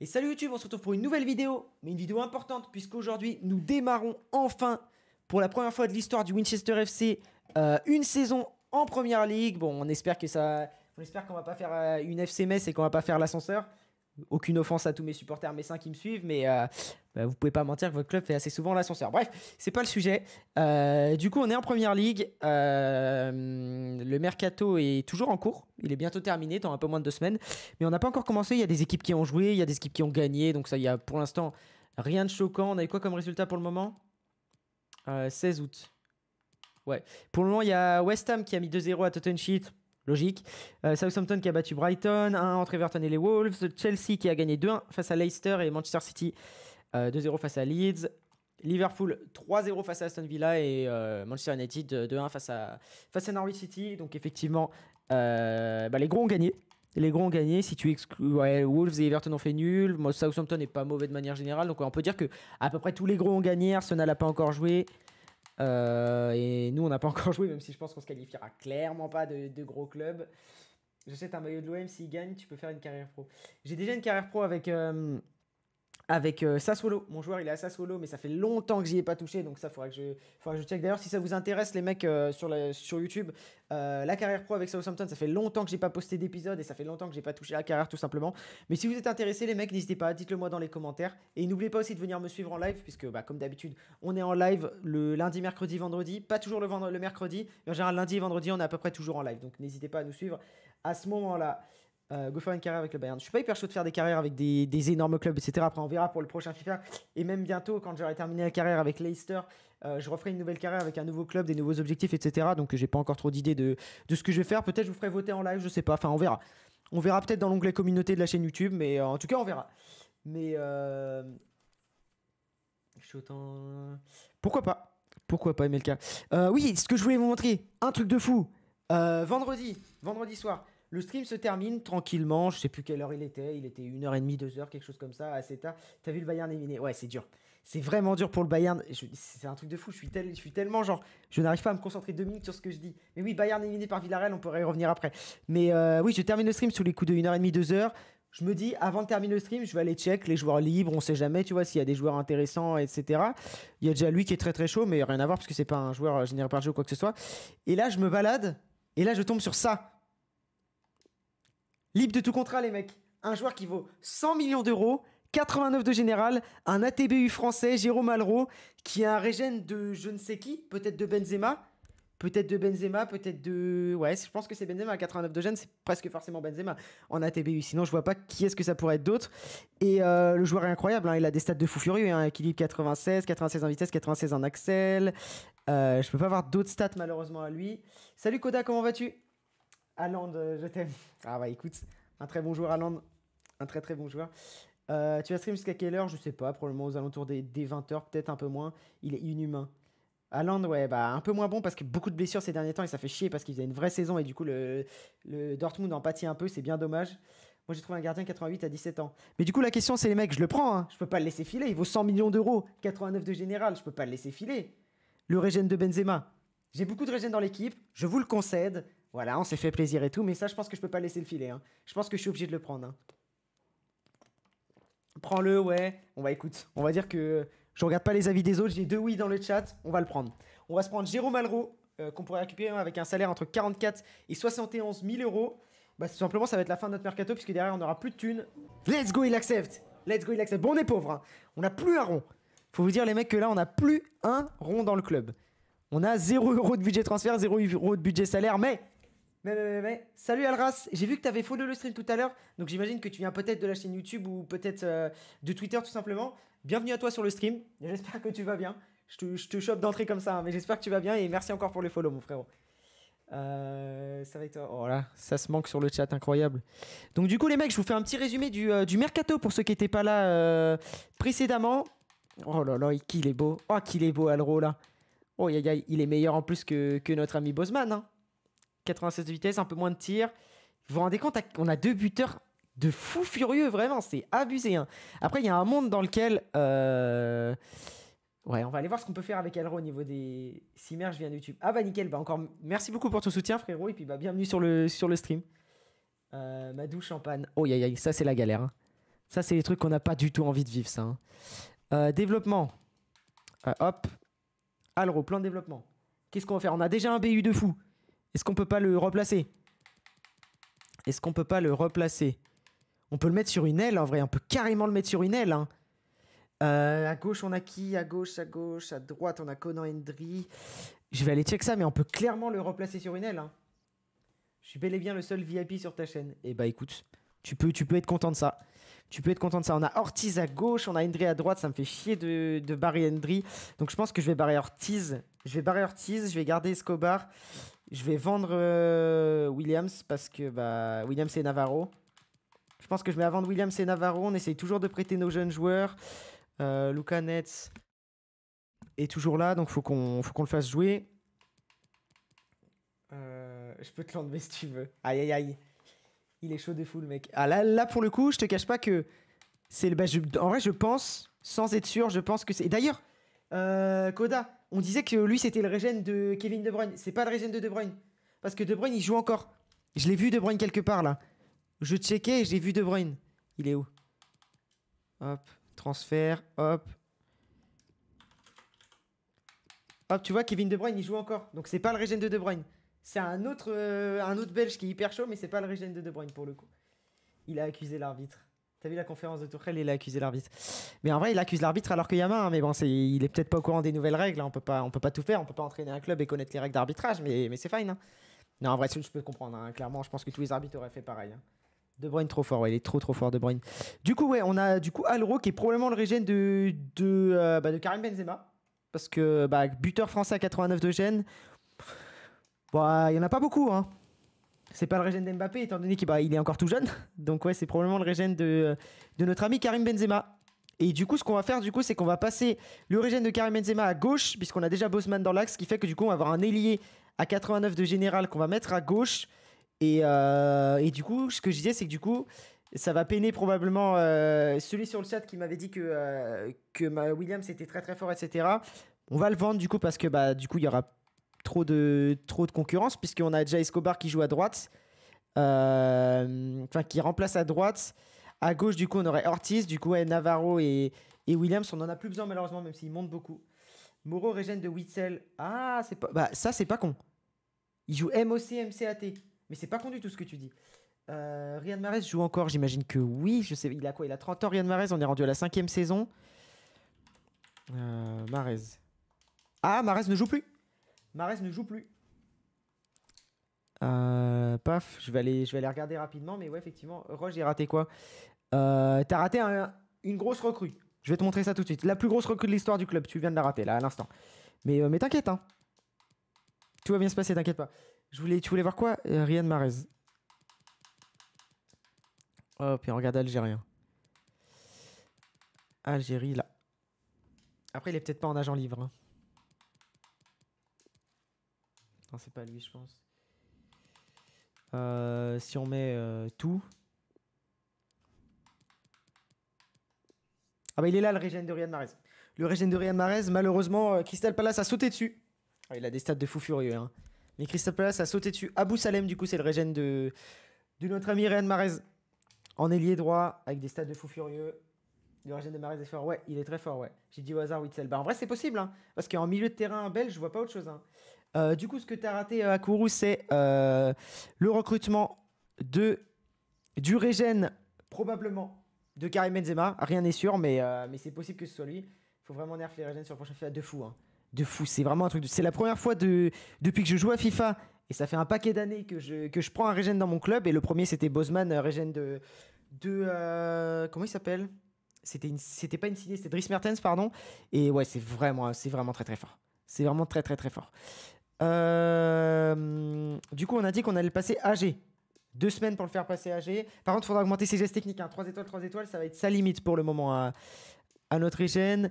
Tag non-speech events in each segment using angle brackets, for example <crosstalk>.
Et salut YouTube, on se retrouve pour une nouvelle vidéo, mais une vidéo importante, puisqu'aujourd'hui nous démarrons enfin, pour la première fois de l'histoire du Winchester FC, euh, une saison en première ligue. Bon, on espère que ça. qu'on va pas faire euh, une FC et qu'on va pas faire l'ascenseur aucune offense à tous mes supporters messins qui me suivent, mais euh, bah, vous pouvez pas mentir que votre club fait assez souvent l'ascenseur. Bref, c'est pas le sujet. Euh, du coup, on est en première ligue. Euh, le mercato est toujours en cours. Il est bientôt terminé, dans un peu moins de deux semaines. Mais on n'a pas encore commencé. Il y a des équipes qui ont joué, il y a des équipes qui ont gagné. Donc, ça, il y a pour l'instant rien de choquant. On a quoi comme résultat pour le moment 16 août. Ouais. Pour le moment, il y a West Ham qui a mis 2-0 à Tottenham logique. Euh, Southampton qui a battu Brighton, 1 entre Everton et les Wolves. Chelsea qui a gagné 2-1 face à Leicester et Manchester City 2-0 euh, face à Leeds. Liverpool 3-0 face à Aston Villa et euh, Manchester United 2-1 face à, face à Norwich City. Donc effectivement, bah, les gros ont gagné. Les gros ont gagné. Si tu exclues Wolves et Everton ont fait nul. Southampton n'est pas mauvais de manière générale. Donc on peut dire que à peu près tous les gros ont gagné. Arsenal n'a pas encore joué. Euh, et nous, on n'a pas <laughs> encore joué, même si je pense qu'on se qualifiera clairement pas de, gros club. J'achète un maillot de l'OM, s'il gagne, tu peux faire une carrière pro. J'ai déjà une carrière pro avec, euh, avec euh, Sassuolo. Mon joueur, il est à Sassuolo, mais ça fait longtemps que j'y ai pas touché, donc ça, faudra que je, faudra que je check. D'ailleurs, si ça vous intéresse, les mecs euh, sur, la, sur YouTube, euh, la carrière pro avec Southampton, ça fait longtemps que j'ai pas posté d'épisode et ça fait longtemps que j'ai pas touché la carrière, tout simplement. Mais si vous êtes intéressés, les mecs, n'hésitez pas, dites-le moi dans les commentaires. Et n'oubliez pas aussi de venir me suivre en live, puisque, bah, comme d'habitude, on est en live le lundi, mercredi, vendredi. Pas toujours le, vendredi, le mercredi, mais en général, lundi et vendredi, on est à peu près toujours en live. Donc, n'hésitez pas à nous suivre à ce moment-là. Euh, go faire une carrière avec le Bayern. Je suis pas hyper chaud de faire des carrières avec des, énormes clubs, etc. Après, on verra pour le prochain FIFA. Et même bientôt, quand j'aurai terminé la carrière avec Leicester, euh, je referai une nouvelle carrière avec un nouveau club, des nouveaux objectifs, etc. Donc, j'ai pas encore trop d'idées de, ce que je vais faire. Peut-être je vous ferai voter en live, je sais pas. Enfin, on verra. On verra peut-être dans l'onglet communauté de la chaîne YouTube, mais euh, en tout cas, on verra. Mais. Je suis autant. Pourquoi pas Pourquoi pas, MLK Oui, ce que je voulais vous montrer, un truc de fou. vendredi, vendredi soir. Le stream se termine tranquillement. Je sais plus quelle heure il était. Il était une heure et demie, deux heures, quelque chose comme ça, assez tard. T'as vu le Bayern éliminé Ouais, c'est dur. C'est vraiment dur pour le Bayern. C'est un truc de fou. Je suis, je suis tellement genre. Je n'arrive pas à me concentrer deux minutes sur ce que je dis. Mais oui, Bayern éliminé par Villarreal, on pourrait y revenir après. Mais euh, oui, je termine le stream sous les coups de heure et 30 deux heures. Je me dis, avant de terminer le stream, je vais aller check les joueurs libres. On sait jamais, tu vois, s'il y a des joueurs intéressants, etc. Il y a déjà lui qui est très très chaud, mais rien à voir parce que c'est pas un joueur euh, généré par jeu ou quoi que ce soit. Et là, je me balade. Et là, je tombe sur ça. Libre de tout contrat, les mecs. Un joueur qui vaut 100 millions d'euros, 89 de général, un ATBU français, Jérôme Malraux, qui est un régène de je ne sais qui, peut-être de Benzema. Peut-être de Benzema, peut-être de. Ouais, je pense que c'est Benzema. 89 de gène, c'est presque forcément Benzema en ATBU. Sinon, je vois pas qui est-ce que ça pourrait être d'autre. Et euh, le joueur est incroyable. Hein. il a des stats de fou furieux. Hein, équilibre 96, 96 en vitesse, 96 en axel. je euh, je peux pas avoir d'autres stats malheureusement à lui. Salut Koda, comment vas-tu Aland, euh, je t'aime. Ah bah écoute, un très bon joueur Aland. un très très bon joueur. Euh, tu vas stream jusqu'à quelle heure Je sais pas, probablement aux alentours des, 20h, peut-être un peu moins. Il est inhumain. Aland, ouais, bah un peu moins bon parce que beaucoup de blessures ces derniers temps et ça fait chier parce qu'il faisait une vraie saison et du coup le, Dortmund en pâtit un peu, c'est bien dommage. Moi j'ai trouvé un gardien 88 à 17 ans. Mais du coup la question c'est les mecs, je le prends, hein. je peux pas le laisser filer, il vaut 100 millions d'euros, 89 de général, je peux pas le laisser filer. Le Régène de Benzema. J'ai beaucoup de Régène dans l'équipe, je vous le concède, voilà, on s'est fait plaisir et tout, mais ça, je pense que je peux pas laisser le filet. Hein. Je pense que je suis obligé de le prendre. Hein. Prends-le, ouais. On va bah, écoute. On va dire que je regarde pas les avis des autres. J'ai deux oui dans le chat. On va le prendre. On va se prendre Jérôme Malraux, euh, qu'on pourrait récupérer hein, avec un salaire entre 44 et 71 000 euros. Bah, simplement, ça va être la fin de notre mercato, puisque derrière, on aura plus de thunes. Let's go, il accepte. Let's go, il accepte. Bon, on est pauvre. On n'a plus un rond. Faut vous dire, les mecs, que là, on a plus un rond dans le club. On a 0 euros de budget transfert, 0 euros de budget salaire, mais salut Alras, j'ai vu que tu t'avais follow le stream tout à l'heure, donc j'imagine que tu viens peut-être de la chaîne YouTube ou peut-être euh, de Twitter tout simplement. Bienvenue à toi sur le stream, j'espère que tu vas bien. Je te, chope d'entrée comme ça, hein, mais j'espère que tu vas bien et merci encore pour le follow mon frérot. Euh, ça va être... Oh ça se manque sur le chat, incroyable. Donc du coup les mecs, je vous fais un petit résumé du, euh, mercato pour ceux qui n'étaient pas là précédemment. Oh là là, qu'il est beau. Oh qu'il est beau Alro là. Oh yaya, il est meilleur en plus que, notre ami Bosman. Hein. 96 de vitesse, un peu moins de tir. Vous vous rendez compte, on a deux buteurs de fous furieux, vraiment, c'est abusé. Hein. Après, il y a un monde dans lequel. Euh, ouais, on va aller voir ce qu'on peut faire avec Alro au niveau des Si je viens de YouTube. Ah bah nickel, bah encore merci beaucoup pour ton soutien, frérot, et puis bah bienvenue sur le, sur le stream. Euh, Madou Champagne. Oh, aïe, ça c'est la galère. Hein. Ça, c'est les trucs qu'on n'a pas du tout envie de vivre, ça. Hein. Euh, développement. hop. Alro, plan de développement. Qu'est-ce qu'on va faire On a déjà un BU de fou. Est-ce qu'on peut pas le replacer Est-ce qu'on peut pas le replacer On peut le mettre sur une aile en vrai. On peut carrément le mettre sur une aile. Hein. Euh, à gauche, on a qui À gauche, à gauche, à droite, on a Conan Hendry. Je vais aller check ça, mais on peut clairement le replacer sur une aile. Hein. Je suis bel et bien le seul VIP sur ta chaîne. Et eh bah ben, écoute, tu peux, tu peux être content de ça. Tu peux être content de ça. On a Ortiz à gauche, on a Hendry à droite. Ça me fait chier de, de barrer Hendry. Donc je pense que je vais barrer Ortiz. Je vais barrer Ortiz, je vais garder Escobar. Je vais vendre euh, Williams parce que bah, Williams et Navarro. Je pense que je mets à vendre Williams et Navarro. On essaye toujours de prêter nos jeunes joueurs. Euh, Luca Nets est toujours là, donc faut qu'on faut qu'on le fasse jouer. Euh, je peux te l'enlever si tu veux. Aïe aïe aïe. Il est chaud de fou le mec. Ah là là pour le coup, je te cache pas que c'est le bah, en vrai je pense sans être sûr, je pense que c'est d'ailleurs euh, Koda on disait que lui c'était le régène de Kevin De Bruyne. C'est pas le régène de De Bruyne. Parce que De Bruyne il joue encore. Je l'ai vu De Bruyne quelque part là. Je checkais et j'ai vu De Bruyne. Il est où Hop, transfert, hop. Hop, tu vois, Kevin De Bruyne il joue encore. Donc c'est pas le régène de De Bruyne. C'est un autre, euh, un autre Belge qui est hyper chaud, mais c'est pas le régène de De Bruyne pour le coup. Il a accusé l'arbitre. T'as vu la conférence de Tourelle, il a accusé l'arbitre. Mais en vrai, il accuse l'arbitre alors qu'il y a main. Hein. Mais bon, c'est, il est peut-être pas au courant des nouvelles règles. Hein. On peut pas, on peut pas tout faire. On peut pas entraîner un club et connaître les règles d'arbitrage. Mais, c'est fine. Hein. Non, en vrai, je peux comprendre. Clairement, je pense que tous les arbitres auraient fait pareil. De Bruyne trop fort, ouais, il est trop trop fort De Bruyne. Du coup, ouais, on a du coup Alro qui est probablement le régène de de, euh, bah, Karim Benzema parce que bah, buteur français à 89 de Gênes. Bah, il y en a pas beaucoup, hein. C'est pas le régène d'Mbappé, étant donné qu'il bah, est encore tout jeune. <laughs> Donc, ouais, c'est probablement le régène de, notre ami Karim Benzema. Et du coup, ce qu'on va faire, du coup, c'est qu'on va passer le régène de Karim Benzema à gauche, puisqu'on a déjà Bosman dans l'axe, ce qui fait que du coup, on va avoir un ailier à 89 de général qu'on va mettre à gauche. Euh, et, du coup, ce que je disais, c'est que du coup, ça va peiner probablement euh, celui sur le chat qui m'avait dit que, euh, Williams était très très fort, etc. On va le vendre du coup parce que bah, du coup, il y aura trop de, trop de concurrence, puisqu'on a déjà Escobar qui joue à droite, euh, enfin qui remplace à droite. À gauche, du coup, on aurait Ortiz, du coup, Navarro et, et, Williams. On n'en a plus besoin, malheureusement, même s'ils montent beaucoup. Moreau régène de Witzel. Ah, c'est pas, bah, ça, c'est pas con. Il joue MOC, MCAT. Mais c'est pas con du tout ce que tu dis. Euh, Riyad joue encore, j'imagine que oui. Je sais, il a quoi Il a 30 ans, Riyad Marez On est rendu à la cinquième saison. Euh, Ah, Marez ne joue plus. Marès ne joue plus. Euh, paf, je vais, aller, je vais aller regarder rapidement, mais ouais, effectivement, Roche, j'ai raté quoi euh, T'as raté une grosse recrue. Je vais te montrer ça tout de suite. La plus grosse recrue de l'histoire du club, tu viens de la rater là à l'instant. Mais, euh, mais t'inquiète, hein. Tout va bien se passer, t'inquiète pas. Je voulais, tu voulais voir quoi rien marès. Oh, on regarde Algérien. Algérie là. Après, il est peut-être pas en agent libre. Hein. Non, c'est pas lui, je pense. Euh, si on met euh, tout. Ah bah il est là le régène de Rian Marez. Le régène de Rian Marez malheureusement, euh, Crystal Palace a sauté dessus. Ah, il a des stats de fou furieux. Hein. Mais Crystal Palace a sauté dessus. Abou Salem, du coup, c'est le régène de, notre ami Rian Marez En ailier droit, avec des stats de fou furieux. Le régène de Marez est fort. Ouais, il est très fort, ouais. J'ai dit au hasard Witzel. Bah en vrai, c'est possible. Hein, parce qu'en milieu de terrain belge, je vois pas autre chose. Hein. Euh, du coup, ce que tu as raté à euh, Kourou, c'est euh, le recrutement de du Régène, probablement, de Karim Benzema. Rien n'est sûr, mais, mais c'est possible que ce soit lui. Il faut vraiment nerf les Régènes sur le prochain FIFA de fou. Hein. De fou, c'est vraiment un truc. De... C'est la première fois depuis que je joue à FIFA, et ça fait un paquet d'années que je... que je prends un Régène dans mon club. Et le premier, c'était Bosman, Régène de. de comment il s'appelle c'était une... c'était pas une c'était Dries Mertens pardon et ouais c'est vraiment c'est vraiment très très fort c'est vraiment très très très fort euh, du coup, on a dit qu'on allait le passer âgé. Deux semaines pour le faire passer âgé. Par contre, il faudra augmenter ses gestes techniques. Hein. 3 étoiles, 3 étoiles, ça va être sa limite pour le moment à, notre hygiène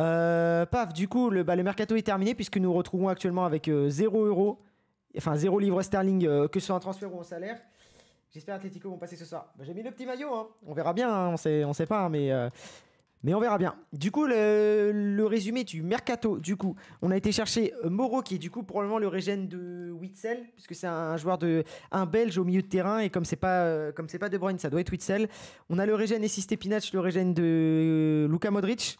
euh, paf, du coup, bah, le, mercato est terminé puisque nous retrouvons actuellement avec 0 euh, euros, enfin 0 livres sterling, que ce soit un transfert ou un salaire. J'espère Atletico vont passer ce soir. Bah, j'ai mis le petit maillot, hein. on verra bien, hein. on sait, on sait pas, hein, mais mais on verra bien. Du coup, le, résumé du mercato, du coup, on a été chercher euh, Moreau, qui est du coup probablement le régène de Witzel, puisque c'est un joueur de un Belge au milieu de terrain, et comme c'est pas euh, comme c'est pas De Bruyne, ça doit être Witzel. On a le régène c'est Stepinac, le régène de Luca Modric.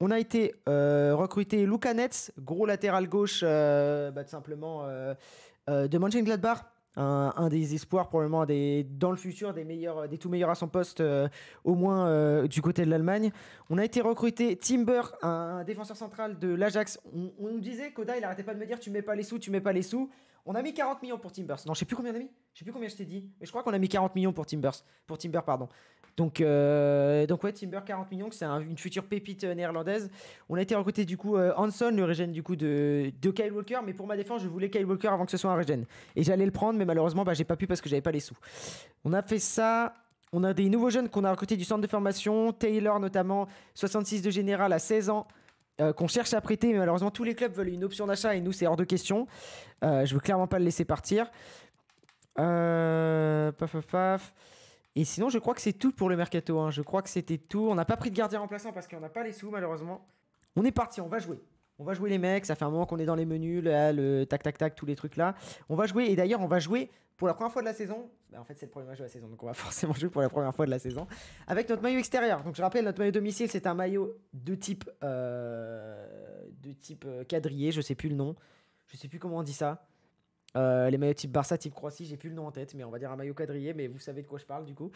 On a été euh, recruter recruté Luka Netz, gros latéral gauche, bah, tout simplement de Mönchengladbach un, des espoirs probablement des, dans le futur des meilleurs, des tout meilleurs à son poste, euh, au moins euh, du côté de l'Allemagne. On a été recruté Timber, un défenseur central de l'Ajax. On, nous disait Koda il arrêtait pas de me dire tu mets pas les sous, tu mets pas les sous. On a mis 40 millions pour Timbers. Non, je sais plus combien on a mis. Je sais plus combien je t'ai dit. Mais je crois qu'on a mis 40 millions pour Timbers. Pour Timber, pardon. Donc, euh, donc ouais, Timber 40 millions, c'est une future pépite euh, néerlandaise. On a été recruté du coup euh, Hanson, le régène du coup de, de Kyle Walker. Mais pour ma défense, je voulais Kyle Walker avant que ce soit un régène. Et j'allais le prendre, mais malheureusement, bah, j'ai pas pu parce que j'avais pas les sous. On a fait ça. On a des nouveaux jeunes qu'on a recrutés du centre de formation. Taylor notamment, 66 de général à 16 ans. Euh, qu'on cherche à prêter, mais malheureusement tous les clubs veulent une option d'achat et nous c'est hors de question. Euh, je veux clairement pas le laisser partir. Euh, paf paf Et sinon je crois que c'est tout pour le mercato. Hein. Je crois que c'était tout. On n'a pas pris de gardien remplaçant parce qu'on n'a pas les sous malheureusement. On est parti, on va jouer. On va jouer les mecs, ça fait un moment qu'on est dans les menus, là, le tac tac tac, tous les trucs là. On va jouer, et d'ailleurs, on va jouer pour la première fois de la saison. Bah, en fait, c'est le premier match de la saison, donc on va <laughs> forcément jouer pour la première fois de la saison avec notre maillot extérieur. Donc je rappelle, notre maillot domicile, c'est un maillot de type, euh, de type euh, quadrillé, je sais plus le nom, je sais plus comment on dit ça. Euh, les maillots type Barça, type Croatie, j'ai plus le nom en tête, mais on va dire un maillot quadrillé, mais vous savez de quoi je parle du coup.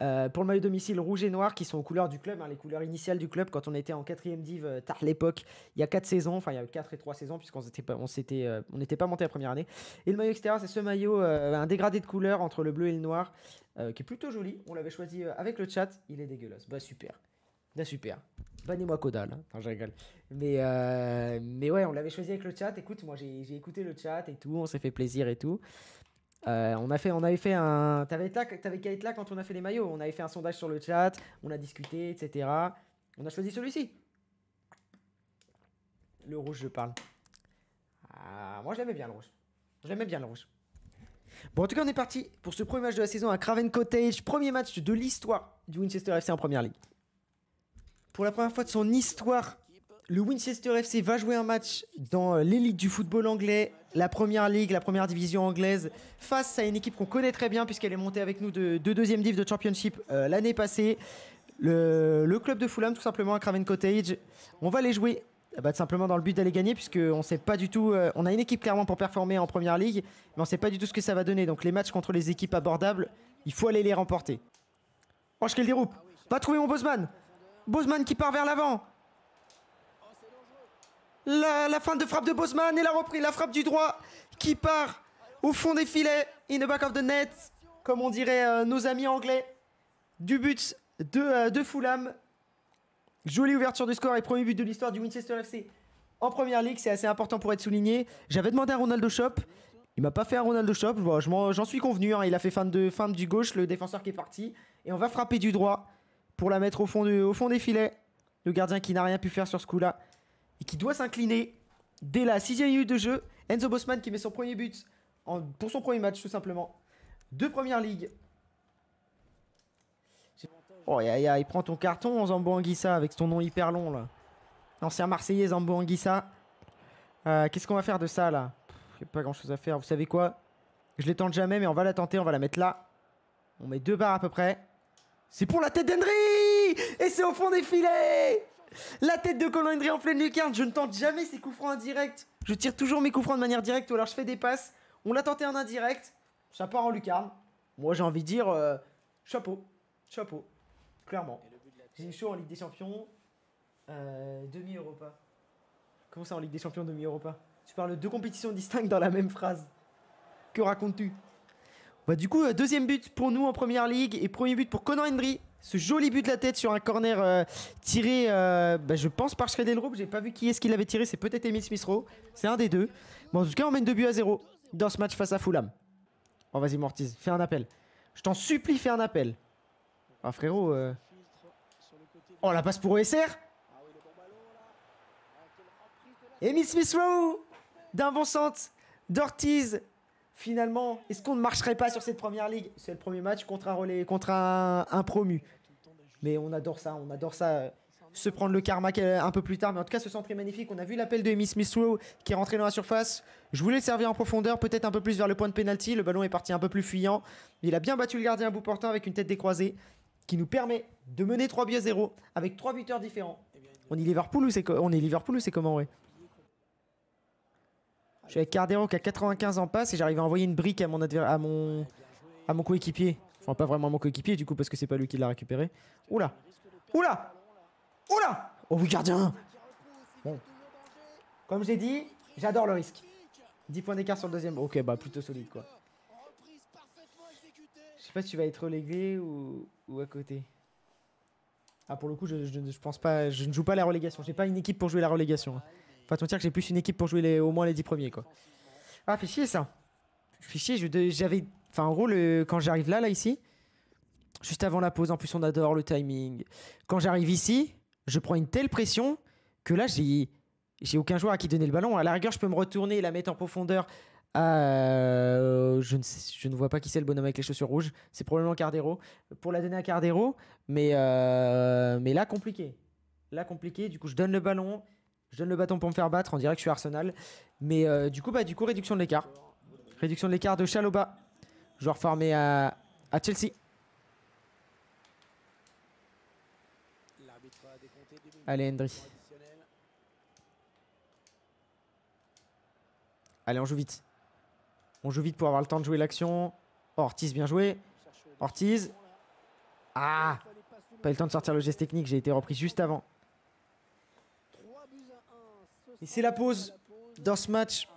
Euh, pour le maillot domicile rouge et noir, qui sont aux couleurs du club, hein, les couleurs initiales du club, quand on était en 4ème div euh, tard l'époque, il y a 4 saisons, enfin il y a 4 et 3 saisons, puisqu'on n'était pas, on s'était, pas monté la première année. Et le maillot extérieur, c'est ce maillot, un dégradé de couleur entre le bleu et le noir, qui est plutôt joli. On l'avait choisi avec le chat, il est dégueulasse. Bah super. Bien super. Bannez-moi Caudal. Hein. Mais, euh, mais ouais, on l'avait choisi avec le chat. Écoute, moi j'ai écouté le chat et tout, on s'est fait plaisir et tout. Euh, on, a fait, on avait fait un. T'avais qu'à être là quand on a fait les maillots. On avait fait un sondage sur le chat, on a discuté, etc. On a choisi celui-ci. Le rouge, je parle. Ah, moi, j'aimais bien le rouge. J'aimais bien le rouge. Bon, en tout cas, on est parti pour ce premier match de la saison à Craven Cottage. Premier match de l'histoire du Winchester FC en première ligue pour la première fois de son histoire, le Winchester FC va jouer un match dans euh, l'élite du football anglais, la première ligue, la première division anglaise, face à une équipe qu'on connaît très bien puisqu'elle est montée avec nous de, deuxième div de Championship euh, l'année passée. Le, club de Fulham, tout simplement, à Craven Cottage. On va les jouer tout eh ben, simplement dans le but d'aller gagner, puisqu'on sait pas du tout. Euh, on a une équipe clairement pour performer en première ligue, mais on sait pas du tout ce que ça va donner. Donc les matchs contre les équipes abordables, il faut aller les remporter. qu'elle déroupe va trouver mon Bosman Bozeman qui part vers l'avant. La, fin de frappe de Bozeman et la reprise, la frappe du droit qui part au fond des filets, in the back of the net, comme on dirait euh, nos amis anglais, du but de, euh, Fulham. Jolie ouverture du score et premier but de l'histoire du Winchester FC en première ligue, c'est assez important pour être souligné. J'avais demandé à Ronaldo Shop, il m'a pas fait un Ronaldo Shop, j'en suis convenu, hein. il a fait fin de, fin du gauche, le défenseur qui est parti, et on va frapper du droit pour la mettre au fond, du, au fond des filets. Le gardien qui n'a rien pu faire sur ce coup-là et qui doit s'incliner dès la sixième minute de jeu. Enzo Bosman qui met son premier but pour son premier match tout simplement. Deux premières ligues. Oh, il prend ton carton, Zambo Anguissa, avec ton nom hyper long là. Ancien Marseillais Zambo Anguissa. Euh, qu'est-ce qu'on va faire de ça là Il n'y a pas grand chose à faire. Vous savez quoi Je les tente jamais, mais on va la tenter, on va la mettre là. On met deux barres à peu près. C'est pour la tête d'Henry Et c'est au fond des filets La tête de Colin Henry en pleine lucarne, je ne tente jamais ces coups francs indirects. Je tire toujours mes coups francs de manière directe ou alors je fais des passes. On l'a tenté en indirect, ça part en lucarne. Moi j'ai envie de dire euh, chapeau, chapeau, clairement. J'ai une show en Ligue des Champions, euh, demi-Europa. Comment ça en Ligue des Champions, demi-Europa Tu parles de deux compétitions distinctes dans la même phrase. Que racontes-tu bah, du coup, euh, deuxième but pour nous en première ligue et premier but pour Conan Hendry. Ce joli but de la tête sur un corner euh, tiré, euh, bah, je pense, par Schrader J'ai pas vu qui est-ce qui l'avait tiré. C'est peut-être Emile smith C'est un des deux. en tout cas, on mène 2 buts à zéro dans ce match face à Fulham. Oh, vas-y, Mortiz, fais un appel. Je t'en supplie, fais un appel. Ah, frérot. Euh... Oh, la passe pour OSR. Emile smith d'un bon centre d'Ortiz finalement, est-ce qu'on ne marcherait pas sur cette première ligue C'est le premier match contre un relais, contre un, promu. Mais on adore ça, on adore ça. Euh, se prendre le karma un peu plus tard, mais en tout cas, ce centre est magnifique. On a vu l'appel de Miss Smith Rowe qui est rentré dans la surface. Je voulais le servir en profondeur, peut-être un peu plus vers le point de pénalty. Le ballon est parti un peu plus fuyant. Il a bien battu le gardien à bout portant avec une tête décroisée qui nous permet de mener 3 buts à 0 avec 3 buteurs différents. On est Liverpool ou c'est comment ouais je suis avec Cardero qui a 95 en passe et j'arrive à envoyer une brique à mon, à mon, à mon coéquipier. Enfin, pas vraiment mon coéquipier du coup, parce que c'est pas lui qui l'a récupéré. Oula Oula Oula Oh oui, gardien Bon. Comme j'ai dit, j'adore le risque. 10 points d'écart sur le deuxième. Ok, bah plutôt solide quoi. Je sais pas si tu vas être relégué ou, à côté. Ah, pour le coup, je, pense pas. Je ne joue pas la relégation. J'ai pas une équipe pour jouer la relégation. Hein. Pas te mentir que j'ai plus une équipe pour jouer au moins les 10 premiers quoi. Ah, fait chier ça. Fait chier, j'avais. Enfin, en gros, quand j'arrive là, là, ici, juste avant la pause, en plus, on adore le timing. Quand j'arrive ici, je prends une telle pression que là, j'ai. J'ai aucun joueur à qui donner le ballon. À la rigueur, je peux me retourner et la mettre en profondeur. à... Euh, je, ne je ne vois pas qui c'est le bonhomme avec les chaussures rouges. C'est probablement Cardero. Pour la donner à Cardero, mais, euh, mais là, compliqué. Là, compliqué. Du coup, je donne le ballon. Je donne le bâton pour me faire battre. On dirait que je suis Arsenal. Mais euh, du coup, bah, du coup, réduction de l'écart. Réduction de l'écart de Chaloba. Joueur formé à, à Chelsea. Allez, Hendry. Allez, on joue vite. On joue vite pour avoir le temps de jouer l'action. Ortiz, bien joué. Ortiz. Ah Pas eu le temps de sortir le geste technique, j'ai été repris juste avant. Et c'est la pause dans ce match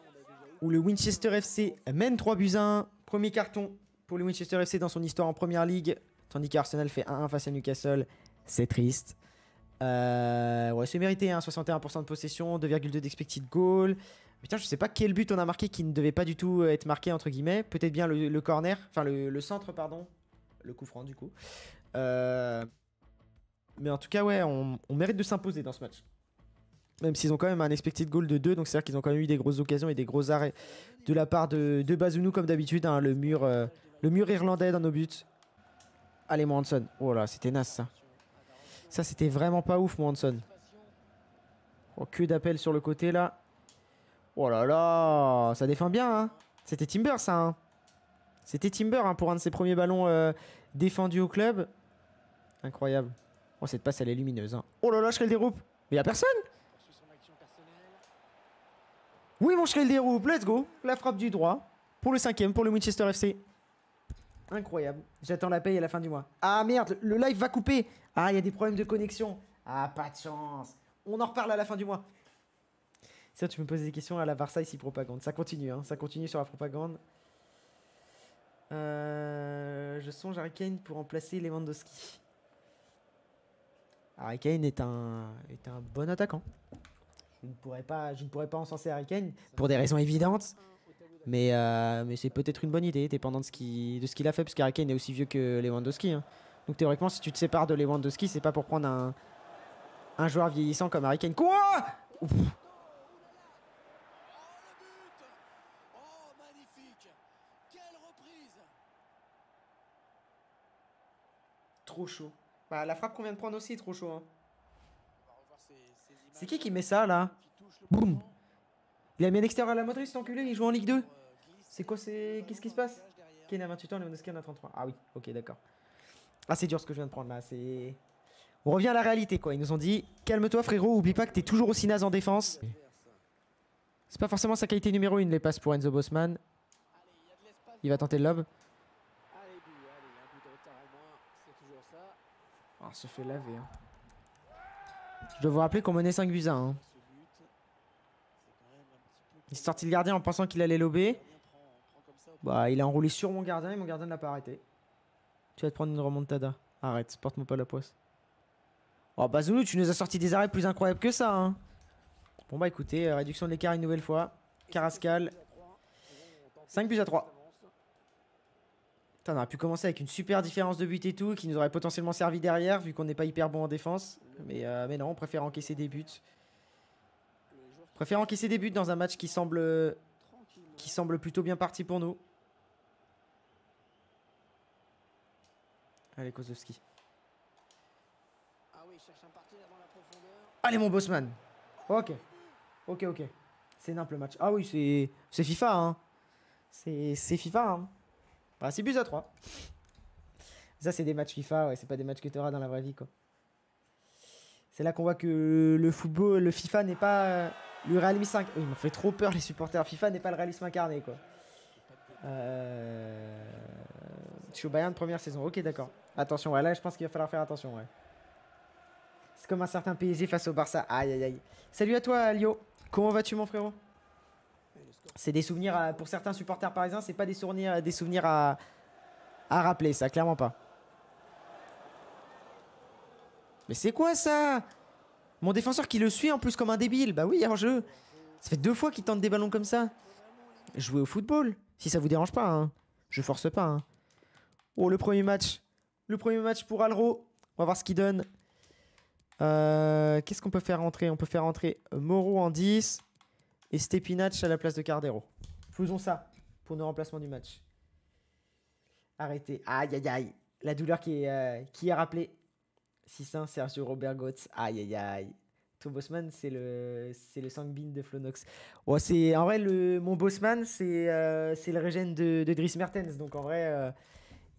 où le Winchester FC mène 3 buts à 1. Premier carton pour le Winchester FC dans son histoire en première ligue. Tandis qu'Arsenal fait 1-1 face à Newcastle. C'est triste. Euh, ouais, c'est mérité. Hein, 61% de possession, 2,2 d'expected goal. Putain, je sais pas quel but on a marqué qui ne devait pas du tout euh, être marqué, entre guillemets. Peut-être bien le, corner, enfin le, centre, pardon. Le coup franc, du coup. Euh, mais en tout cas, ouais, on mérite de s'imposer dans ce match même s'ils ont quand même un expected goal de 2, donc c'est-à-dire qu'ils ont quand même eu des grosses occasions et des gros arrêts de la part de, de Bazounou, comme d'habitude, hein, le, mur, euh, le mur irlandais dans nos buts. Allez, Mohanson. Oh là, c'était nas ça. Ça, c'était vraiment pas ouf, monson Oh, que d'appel sur le côté là. Oh là là, ça défend bien. Hein. C'était Timber ça. Hein. C'était Timber hein, pour un de ses premiers ballons euh, défendus au club. Incroyable. Oh, cette passe, elle est lumineuse. Hein. Oh là là, je serai le déroupe. Mais y a personne oui, mon le déroule, let's go. La frappe du droit pour le cinquième, pour le Winchester FC. Incroyable. J'attends la paye à la fin du mois. Ah merde, le live va couper. Ah, il y a des problèmes de connexion. Ah, pas de chance. On en reparle à la fin du mois. Ça, tu me poses des questions à la Versailles si propagande. Ça continue, hein. Ça continue sur la propagande. Euh, je songe à Kane pour remplacer Lewandowski. Harry est un, est un bon attaquant. Je ne pourrais pas, je ne pourrais pas encenser Harry Kane pour des raisons évidentes. Mais, euh, mais c'est peut-être une bonne idée, dépendant de ce qu'il a fait, parce qu'Harry est aussi vieux que Lewandowski. Hein. Donc théoriquement, si tu te sépares de Lewandowski, c'est pas pour prendre un, joueur vieillissant comme Harry Kane. Quoi Trop chaud. Bah, la frappe qu'on vient de prendre aussi est trop chaud. Hein. C'est qui qui met ça là Boum Il a mis un extérieur à la motrice, cet enculé, il joue en Ligue 2. C'est quoi, c'est. Qu'est-ce qui se passe Kane a 28 ans, Lewandowski en a 33. Ah oui, ok, d'accord. Ah, c'est dur ce que je viens de prendre là, c'est. On revient à la réalité quoi. Ils nous ont dit calme-toi frérot, oublie pas que t'es toujours aussi naze en défense. C'est pas forcément sa qualité numéro 1 les passes pour Enzo Bosman. Il va tenter le lob. On se fait laver. Hein. Je dois vous rappeler qu'on menait 5 buts 1. Hein. Il sortit le gardien en pensant qu'il allait lober. Bah, il a enroulé sur mon gardien et mon gardien ne l'a pas arrêté. Tu vas te prendre une remontada. Arrête, porte-moi pas la poisse. Oh, bah tu nous as sorti des arrêts plus incroyables que ça. Hein. Bon, bah écoutez, euh, réduction de l'écart une nouvelle fois. Carascal. 5 buts à 3 on aurait pu commencer avec une super différence de but et tout, qui nous aurait potentiellement servi derrière, vu qu'on n'est pas hyper bon en défense. Mais, euh, mais non, on préfère encaisser des buts. On préfère encaisser des buts dans un match qui semble, qui semble plutôt bien parti pour nous. Allez, Kozlowski. Ah Allez, mon bossman. Ok. Ok, ok. C'est simple le match. Ah oui, c'est FIFA, hein. C'est FIFA, hein. Ah, c'est 6 à 3. Ça, c'est des matchs FIFA, ouais, c'est pas des matchs que tu auras dans la vraie vie, quoi. C'est là qu'on voit que le football, le FIFA n'est pas euh, le réalisme 5 Ils m'ont fait trop peur, les supporters. FIFA n'est pas le réalisme incarné, quoi. Euh... Je suis au Bayern de première saison. Ok, d'accord. Attention, ouais, là, je pense qu'il va falloir faire attention, ouais. C'est comme un certain PSG face au Barça. Aïe, aïe, aïe. Salut à toi, Lio Comment vas-tu, mon frérot c'est des souvenirs, pour certains supporters parisiens, c'est pas des souvenirs, euh, des souvenirs à, rappeler, ça, clairement pas. Mais c'est quoi ça Mon défenseur qui le suit en plus comme un débile. Bah oui, hors jeu. Ça fait deux fois qu'il tente des ballons comme ça. Jouer au football, si ça vous dérange pas. Hein. Je force pas. Hein. Oh, le premier match. Le premier match pour Alro. On va voir ce qu'il donne. Euh, qu'est-ce qu'on peut faire rentrer On peut faire rentrer Moreau en 10 et Stepinac à la place de Cardero. Faisons ça pour nos remplacements du match. Arrêtez. Aïe, aïe, aïe. La douleur qui est, euh, qui est rappelée. 6-1, Sergio Robert Götz. Aïe, aïe, aïe. Ton Bosman, c'est le, c'est le sangbin de Flonox. Ouais oh, c'est, en vrai, le, mon Bossman c'est, euh, c'est le régène de, de Mertens. Donc, en vrai, euh,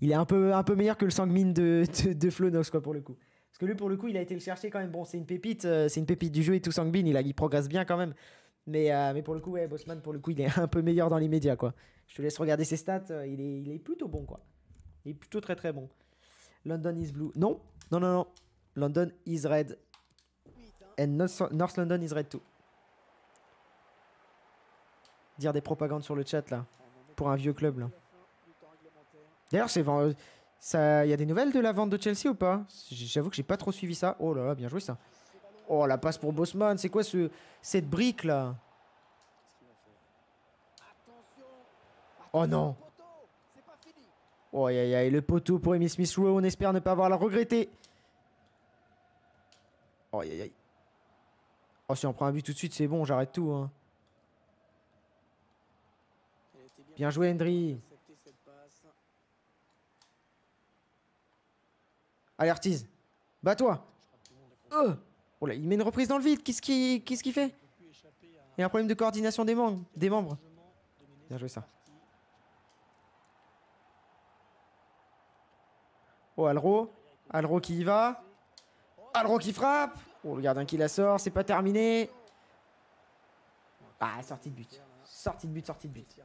il est un peu, un peu meilleur que le sangbin de, de, Flonox, quoi, pour le coup. Parce que lui, pour le coup, il a été le chercher quand même. Bon, c'est une pépite, c'est une pépite du jeu et tout sangbin. Il, a, il progresse bien quand même. Mais, euh, mais pour le coup, ouais, Bosman, pour le coup, il est <laughs> un peu meilleur dans l'immédiat, quoi. Je te laisse regarder ses stats. Euh, il est, il est plutôt bon, quoi. Il est plutôt très très bon. London is blue. Non, non, non, non. London is red. And North, London is red too. Dire des propagandes sur le chat, là. Pour un vieux club, là. D'ailleurs, c'est il y a des nouvelles de la vente de Chelsea ou pas J'avoue que j'ai pas trop suivi ça. Oh là là, bien joué ça. Oh, la passe pour Bosman. C'est quoi ce, cette brique là Oh non Oh, aïe, aïe, le poteau pour Emmy Smith Rowe. On espère ne pas avoir la regretter. Oh, aïe, aïe, Oh, si on prend un but tout de suite, c'est bon, j'arrête tout. Hein. Bien joué, Hendry. Allez, Artiz. Bats-toi. Oh Oh il met une reprise dans le vide. Qu'est-ce qu'il fait Il y a un problème de coordination des membres. Bien joué ça. Oh, Alro. Alro qui y va. Alro qui frappe. Oh, le gardien qui la sort. C'est pas terminé. Ah, sortie de but. Sortie de but, sortie de but.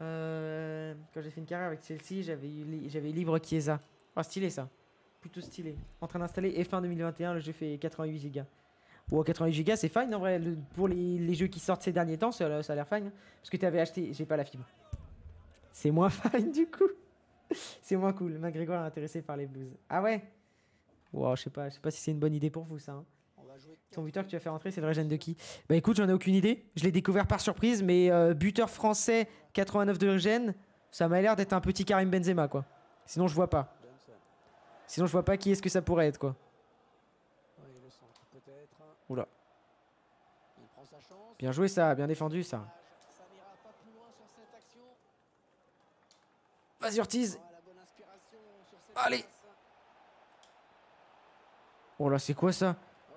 Euh, quand j'ai fait une carrière avec celle-ci, j'avais libre Chiesa. Oh, stylé ça plutôt stylé. En train d'installer F1 2021, le jeu fait 88 Go. Ou 88 Go, c'est fine en vrai. pour les, jeux qui sortent ces derniers temps, ça, a l'air fine. Hein. parce que tu avais acheté, j'ai pas la fibre. C'est moins <laughs> fine du coup. c'est moins cool. McGregor est intéressé par les blues. Ah ouais Wow, je sais pas, je sais pas si c'est une bonne idée pour vous ça. Hein. Ton buteur que tu vas faire entrer, c'est le Régène de qui Bah écoute, j'en ai aucune idée. Je l'ai découvert par surprise, mais euh, buteur français 89 de Régène ça m'a l'air d'être un petit Karim Benzema quoi. Sinon, je vois pas. Sinon, je vois pas qui est-ce que ça pourrait être, quoi. Oula. Bien joué, ça. Bien défendu, ça. Vas-y, Ortiz. Ah, Allez. Oh là, c'est quoi ça ah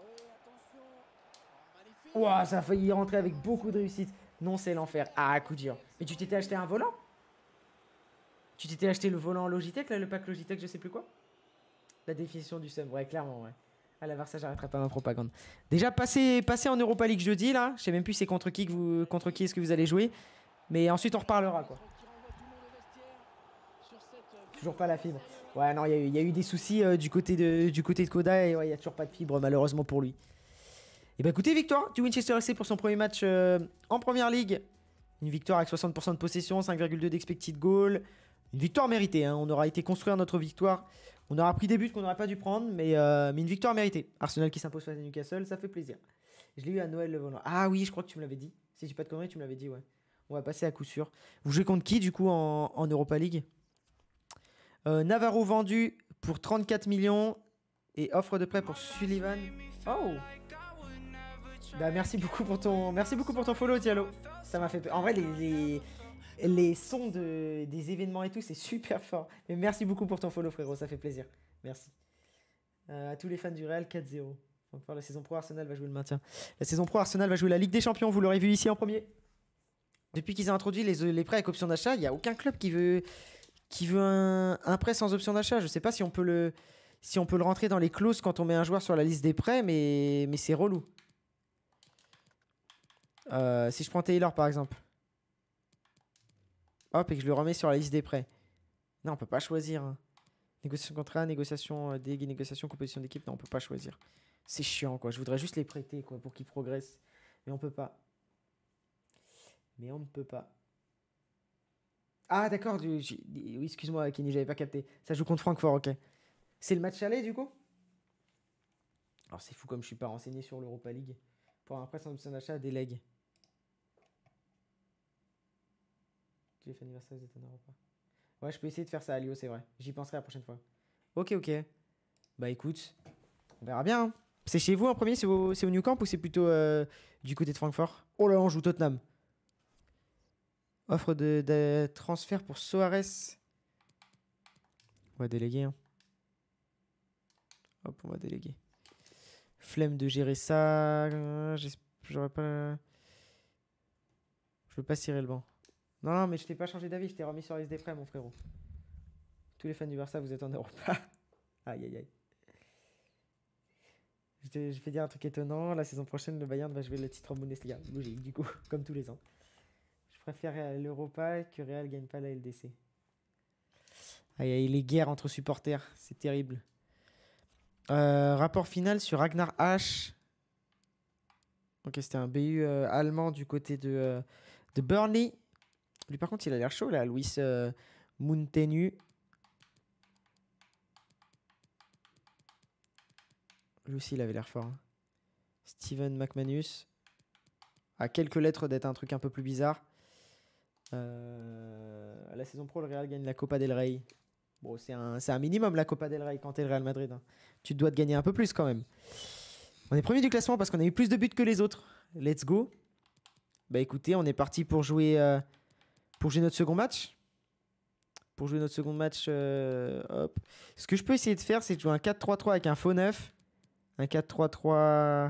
ah, Ouah, ça a failli rentrer avec beaucoup de réussite. Non, c'est l'enfer. Ah, coup dur. Mais tu t'étais acheté un volant Tu t'étais acheté le volant Logitech, là, le pack Logitech, je sais plus quoi la définition du seum, ouais, clairement, ouais. À ah, la ça j'arrêterai pas ma propagande. Déjà, passez, passé en Europa League jeudi, là. Je sais même plus c'est contre qui, contre qui est-ce que vous allez jouer. Mais ensuite, on reparlera, quoi. Toujours pas la fibre. Ouais, non, il y, a eu des soucis euh, du, côté de, du côté de Koda et il y a toujours pas de fibre, malheureusement pour lui. Et eh bah ben, écoutez, victoire du Winchester FC pour son premier match euh, en première ligue. Une victoire avec 60% de possession, 5,2 d'expected goal. Une victoire méritée, hein. on aura été construire notre victoire on aura pris des buts qu'on n'aurait pas dû prendre, euh, mais, une victoire méritée. Arsenal qui s'impose face à Newcastle, ça fait plaisir. Je l'ai eu à Noël le volant. Ah oui, je crois que tu me l'avais dit. Si tu pas de conneries, tu me l'avais dit, ouais. On va passer à coup sûr. Vous jouez contre qui, du coup, en, Europa League euh, Navarro vendu pour 34 millions et offre de prêt pour Sullivan. Oh bah, merci beaucoup pour ton merci beaucoup pour ton follow Diallo. Ça m'a fait En vrai les, les sons des événements et tout, c'est super fort. merci beaucoup pour ton follow, frérot, ça fait plaisir. Merci. Euh, à tous les fans du Real, 4-0. la saison pro, Arsenal va jouer le maintien. La saison pro, Arsenal va jouer la Ligue des Champions, vous l'aurez vu ici en premier. Depuis qu'ils ont introduit les, prêts avec option d'achat, il n'y a aucun club qui veut, qui veut un, prêt sans option d'achat. Je ne sais pas si on, peut le, si on peut le rentrer dans les clauses quand on met un joueur sur la liste des prêts, mais, mais c'est relou. Euh, si je prends Taylor par exemple, hop, et que je le remets sur la liste des prêts. Non, on peut pas choisir. Hein. Négociation contrat, négociation euh, déléguée, négociation, composition d'équipe, non, on peut pas choisir. C'est chiant, quoi. Je voudrais juste les prêter, quoi, pour qu'ils progressent. Mais on peut pas. Mais on ne peut pas. Ah, d'accord, oui, excuse-moi, Kenny, j'avais pas capté. Ça joue contre Francfort, ok. C'est le match aller, du coup Alors, c'est fou comme je suis pas renseigné sur l'Europa League. Pour un prêt sans option d'achat, des legs. pas Ouais, je peux essayer de faire ça à Lio, c'est vrai. J'y penserai la prochaine fois. Ok, ok. Bah écoute, on verra bien. Hein. C'est chez vous en premier, c'est au, New Camp ou c'est plutôt euh, du côté de Francfort Oh là là, on joue Tottenham. Offre de, transfert pour Soares. On va déléguer. Hein. Hop, on va déléguer. Flemme de gérer ça. Euh, j'aurais pas. Euh, je veux pas cirer le banc. Non, mais je t'ai pas changé d'avis, je t'ai remis sur la liste des mon frérot. Tous les fans du Barça, vous êtes en Europa. <laughs> aïe, aïe, aïe. Je, vais dire un truc étonnant. La saison prochaine, le Bayern va jouer le titre en Bundesliga. Logique, du coup, <laughs> comme tous les ans. Je préfère l'Europa que Real gagne pas la LDC. Aïe, aïe, les guerres entre supporters, c'est terrible. Euh, rapport final sur Ragnar H. Ok, c'était un BU euh, allemand du côté de, euh, de Burnley. Lui, par contre, il a l'air chaud, là. Luis euh, Lui aussi, il avait l'air fort. Hein. Steven McManus. À quelques lettres d'être un truc un peu plus bizarre. à euh, la saison pro, le Real gagne la Copa del Rey. Bon, c'est un, un, minimum la Copa del Rey quand t'es le Real Madrid. Hein. Tu dois te gagner un peu plus quand même. On est premier du classement parce qu'on a eu plus de buts que les autres. Let's go. Bah écoutez, on est parti pour jouer. Euh, pour jouer notre second match Pour jouer notre second match, euh, hop. Ce que je peux essayer de faire, c'est de jouer un 4-3-3 avec un faux 9. Un 4-3-3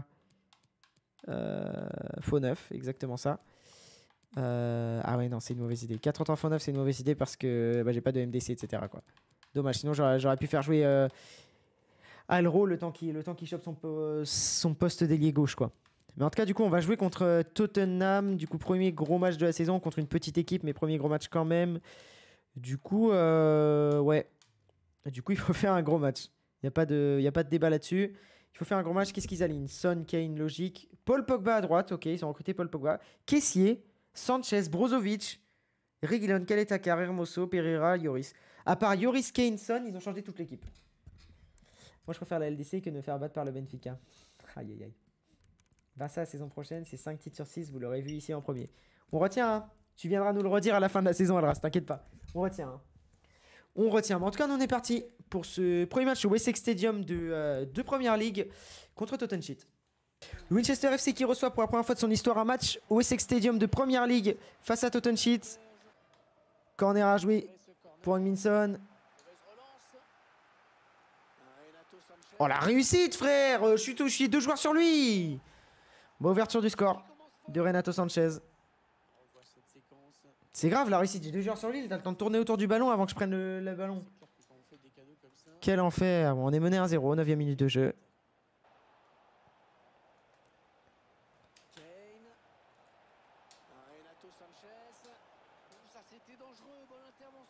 euh, faux 9, exactement ça. Euh, ah ouais, non, c'est une mauvaise idée. 4-3-3 faux 9, c'est une mauvaise idée parce que bah, j'ai pas de MDC, etc. Quoi. Dommage, sinon j'aurais pu faire jouer Alro le temps qu'il qui chope son, son poste d'ailier gauche, quoi. Mais en tout cas, du coup, on va jouer contre euh, Tottenham. Du coup, premier gros match de la saison contre une petite équipe, mais premier gros match quand même. Du coup, euh, ouais. Du coup, il faut <laughs> faire un gros match. Il n'y a, pas de, y a pas de débat là-dessus. Il faut faire un gros match. Qu'est-ce qu'ils alignent Son, Kane, logique. Paul Pogba à droite. Ok, ils ont recruté Paul Pogba. Caissier, Sanchez, Brozovic, Reguilon, Kaletakar, Hermoso, Pereira, Yoris. À part Yoris, Kane, Son, ils ont changé toute l'équipe. Moi, je préfère la LDC que de me faire battre par le Benfica. Aïe, aïe, aïe ça la saison prochaine, c'est 5 titres sur 6, vous l'aurez vu ici en premier. On retient, hein. Tu viendras nous le redire à la fin de la saison, Alras, t'inquiète pas. On retient, hein. On retient. en tout cas, on est parti pour ce premier match au Wessex Stadium de, euh, Première League contre Tottenham Le Winchester FC qui reçoit pour la première fois de son histoire un match au Wessex Stadium de Première League face à Tottenham Sheet. Corner à jouer pour Minson. Oh la réussite frère Je suis touché, deux joueurs sur lui Bon, ouverture du score de Renato Sanchez. C'est grave la réussite, j'ai deux joueurs sur l'île, t'as le temps de tourner autour du ballon avant que je prenne le, ballon. Quel enfer, on est mené à 0 9 minute de jeu.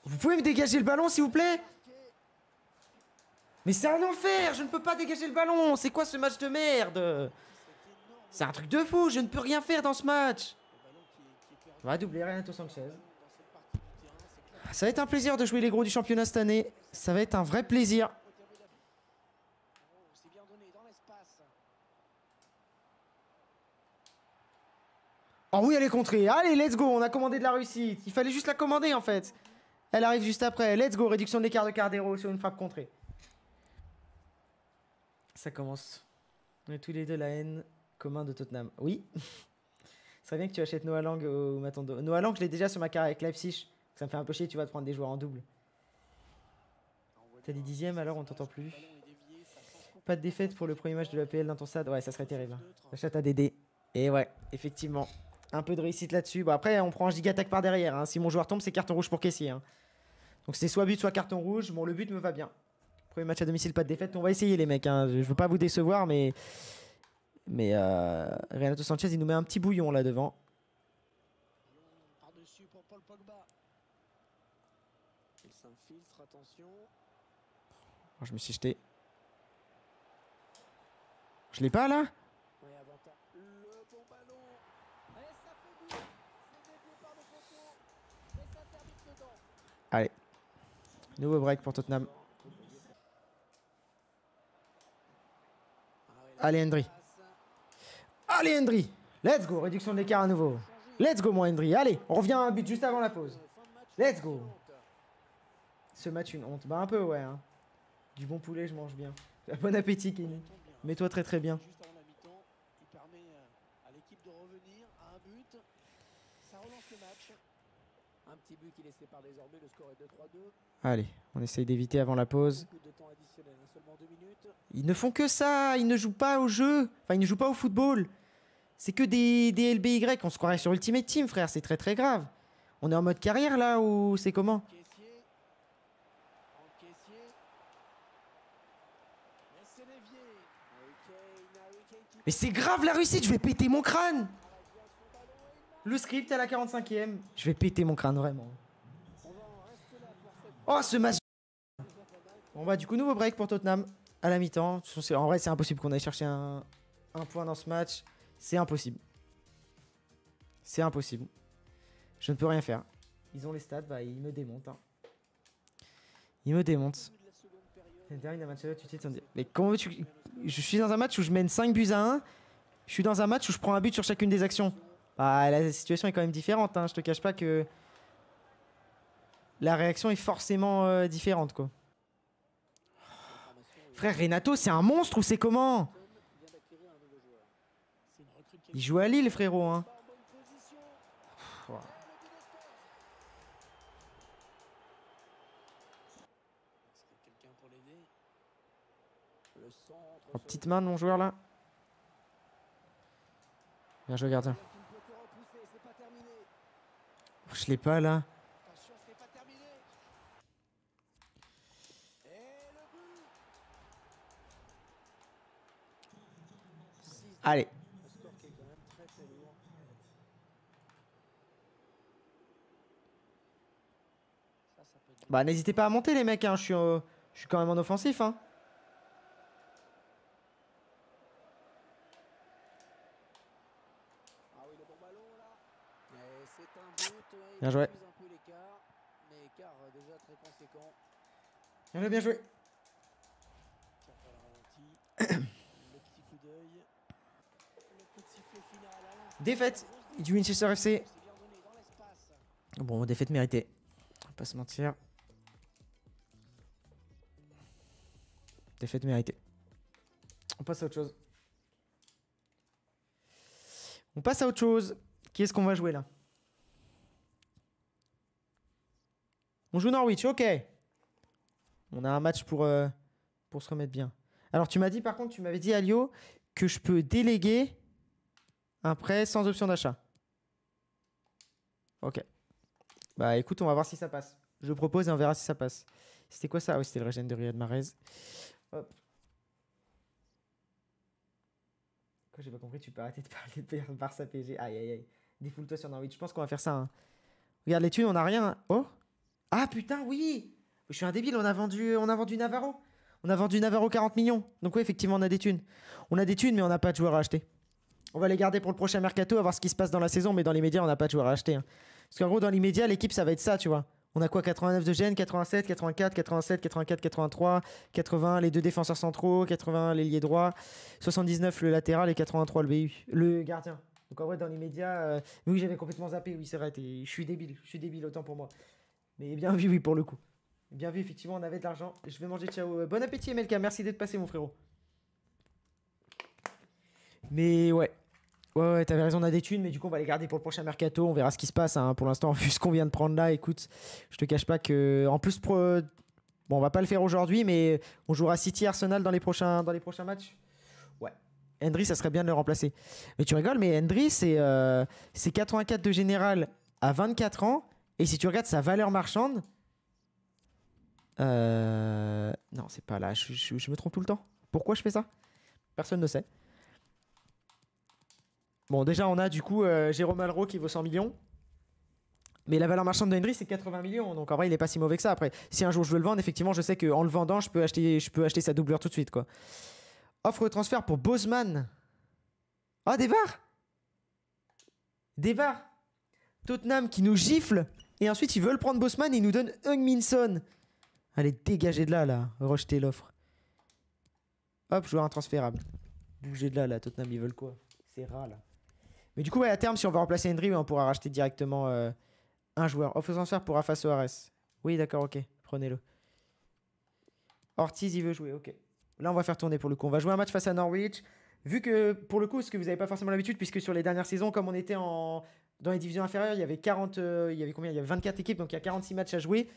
Vous pouvez me dégager le ballon s'il vous plaît Mais c'est un enfer, je ne peux pas dégager le ballon, c'est quoi ce match de merde c'est un truc de fou, je ne peux rien faire dans ce match. On va doubler Renato Sanchez. Ça va être un plaisir de jouer les gros du championnat cette année. Ça va être un vrai plaisir. Oh oui, elle est contrée. Allez, let's go. On a commandé de la réussite. Il fallait juste la commander en fait. Elle arrive juste après. Let's go. Réduction de l'écart de Cardero sur une frappe contrée. Ça commence. On est tous les deux la haine commun de Tottenham. Oui. <laughs> Ce serait bien que tu achètes Noah Lang au Matondo. Noah Lang, je l'ai déjà sur ma carte avec Leipzig. Ça me fait un peu chier, tu vas te prendre des joueurs en double. T'as dit dixième, alors on t'entend plus. Pas de défaite pour le premier match de l'APL dans ton stade. Ouais, ça serait terrible. Achète à DD. Et ouais, effectivement. Un peu de réussite là-dessus. Bon, après, on prend un attaque par derrière. Hein. Si mon joueur tombe, c'est carton rouge pour caissier. Hein. Donc c'est soit but, soit carton rouge. Bon, le but me va bien. Premier match à domicile, pas de défaite. On va essayer, les mecs. Hein. Je veux pas vous décevoir, mais mais euh, Renato Sanchez, il nous met un petit bouillon là devant. Oh, je me suis jeté. Je l'ai pas là Allez. Nouveau break pour Tottenham. Ah, Allez, Hendry Allez, Hendry. Let's go. Réduction de l'écart à nouveau. Let's go, mon Hendry. Allez, on revient à un but juste avant la pause. Let's go. Ce match, une honte. Bah, un peu, ouais. Hein. Du bon poulet, je mange bien. <laughs> Bon appétit, Kenny. Mets-toi très, très bien. Allez, on essaye d'éviter avant la pause. Hein, ils ne font que ça, ils ne jouent pas au jeu, enfin ils ne jouent pas au football. C'est que des, des LBY, on se croirait sur Ultimate Team, frère, c'est très très grave. On est en mode carrière là ou c'est comment Mais c'est grave la réussite, je vais péter mon crâne Le script à la 45ème, je vais péter mon crâne vraiment. Oh ce match Bon bah du coup nouveau break pour Tottenham à la mi-temps. En vrai c'est impossible qu'on aille chercher un point dans ce match. C'est impossible. C'est impossible. Je ne peux rien faire. Ils ont les stats, bah, ils me démontent. Hein. Ils me démontent. Mais comment tu Je suis dans un match où je mène 5 buts à 1. Je suis dans un match où je prends un but sur chacune des actions. Bah, la situation est quand même différente. Hein. Je te cache pas que. La réaction est forcément euh, différente, quoi. Frère Renato, c'est un monstre ou c'est comment il joue à Lille, frérot. Hein. petite main de mon joueur là. Bien joué, gardien. Je l'ai pas là. Allez. Bah, n'hésitez pas à monter, les mecs. Hein. Je, suis, euh, je suis quand même en offensif. Hein. Bien joué. Bien joué, bien joué. Défaite du Winchester FC. Bon, défaite méritée. On va pas se mentir. Défaite mériter. On passe à autre chose. On passe à autre chose. Qui est-ce qu'on va jouer là On joue Norwich, ok. On a un match pour, euh, pour se remettre bien. Alors tu m'as dit par contre, tu m'avais dit Alio que je peux déléguer un prêt sans option d'achat. Ok. Bah écoute, on va voir si ça passe. Je propose et on verra si ça passe. C'était quoi ça Ah oui, c'était le régène de Riyad Mahrez j'ai pas compris, tu peux arrêter de parler de Barça pg Aïe, aïe, aïe. Défoule-toi sur Norwich. Je pense qu'on va faire ça. Hein. Regarde les thunes, on a rien. Hein. Oh Ah putain, oui Je suis un débile, on a vendu, on a vendu Navarro. On a vendu Navarro 40 millions. Donc, oui, effectivement, on a des thunes. On a des thunes, mais on n'a pas de joueurs à acheter. On va les garder pour le prochain mercato, à voir ce qui se passe dans la saison, mais dans les médias, on n'a pas de joueurs à acheter. Hein. Parce qu'en gros, dans l'immédiat, l'équipe, ça va être ça, tu vois. On a quoi 89 de Gênes, 87, 84, 87, 84, 83, 80 les deux défenseurs centraux, 80 l'ailier droit, 79 le latéral et 83 le BU, le gardien. Donc en vrai dans l'immédiat, euh, oui j'avais complètement zappé, oui c'est vrai, je suis débile, je suis débile autant pour moi. Mais bien vu oui pour le coup. Bien vu effectivement on avait de l'argent. Je vais manger ciao. Euh, bon appétit Melka, merci d'être passé mon frérot. Mais ouais. Ouais, ouais, t'avais raison, on a des thunes, mais du coup, on va les garder pour le prochain mercato. On verra ce qui se passe. Hein. Pour l'instant, <laughs> vu ce qu'on vient de prendre là, écoute, je te cache pas que. En plus, bon, on va pas le faire aujourd'hui, mais on jouera City Arsenal dans les prochains, dans les prochains matchs. Ouais. Hendry, ça serait bien de le remplacer. Mais tu rigoles, mais Hendry, c'est euh, c'est 84 de général à 24 ans. Et si tu regardes sa valeur marchande. Euh, non, c'est pas là. je me trompe tout le temps. Pourquoi je fais ça Personne ne sait. Bon, déjà, on a du coup euh, Jérôme Malraux qui vaut 100 millions. Mais la valeur marchande de Henry, c'est 80 millions. Donc en vrai, il est pas si mauvais que ça. Après, si un jour je veux le vendre, effectivement, je sais qu'en le vendant, je peux acheter, je peux acheter sa doublure tout de suite. quoi. Offre de transfert pour Bozeman. Oh, ah, Des Devar Tottenham qui nous gifle. Et ensuite, ils veulent prendre Boseman et ils nous donnent Hung Allez, dégagez de là, là. Rejetez l'offre. Hop, joueur intransférable. Bougez de là, là. Tottenham, ils veulent quoi C'est rare, là. Mais du coup, à terme, si on va remplacer Hendry, on pourra racheter directement euh, un joueur. Offenseur pour Rafa Soares. Oui, d'accord, ok. Prenez-le. Ortiz, il veut jouer, ok. Là, on va faire tourner pour le coup. On va jouer un match face à Norwich. Vu que, pour le coup, ce que vous n'avez pas forcément l'habitude, puisque sur les dernières saisons, comme on était en dans les divisions inférieures, il y avait 40, euh, il y avait combien Il y avait 24 équipes, donc il y a 46 matchs à jouer.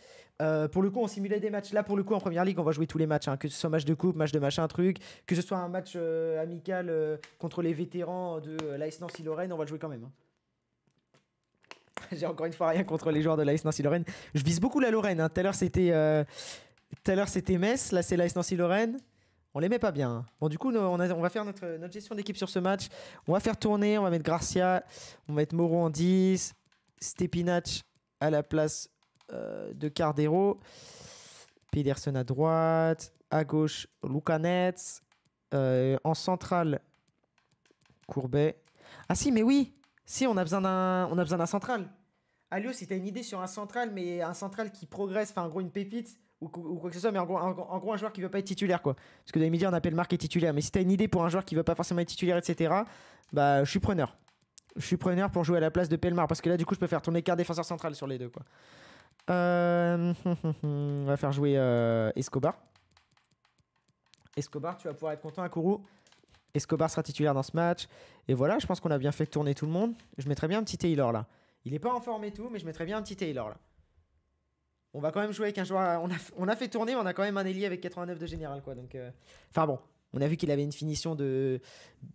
Euh, pour le coup, on simulait des matchs. Là, pour le coup, en première ligue, on va jouer tous les matchs, hein, que ce soit match de coupe, match de machin, truc, que ce soit un match euh, amical contre les vétérans de l'AS Nancy-Lorraine, on va le jouer quand même. Hein. <laughs> J'ai encore une fois rien contre les joueurs de l'AS Nancy-Lorraine. Je vise beaucoup la Lorraine. Hein. Tout à l'heure, c'était, tout c'était Metz. Là, c'est l'AS Nancy-Lorraine. On les met pas bien. Bon, du coup, on, va faire notre, gestion d'équipe sur ce match. On va faire tourner, on va mettre Garcia. on va mettre Moreau en 10, Stepinac à la place euh, de Cardero, Pedersen à droite, à gauche, Lucanets, euh, en centrale, Courbet. Ah si, mais oui Si, on a besoin d'un, on a besoin d'un central. Alio, si t'as une idée sur un central, mais un central qui progresse, enfin, en gros, une pépite ou, quoi que ce soit, mais en gros, un joueur qui ne veut pas être titulaire, quoi. Parce que dans les dire on appelle marque titulaire. Mais si tu as une idée pour un joueur qui ne veut pas forcément être titulaire, etc., bah, je suis preneur. Je suis preneur pour jouer à la place de Pelmar, parce que là, du coup, je peux faire tourner quart défenseur central sur les deux, quoi. Euh, <laughs> on va faire jouer euh, Escobar. Escobar, tu vas pouvoir être content à Kourou. Escobar sera titulaire dans ce match. Et voilà, je pense qu'on a bien fait tourner tout le monde. Je mettrais bien un petit Taylor là. Il est pas en forme et tout, mais je mettrais bien un petit Taylor là on va quand même jouer avec un joueur. On a, on a fait tourner, on a quand même un ailier avec 89 de général, quoi. Donc, euh, enfin bon, on a vu qu'il avait une finition de...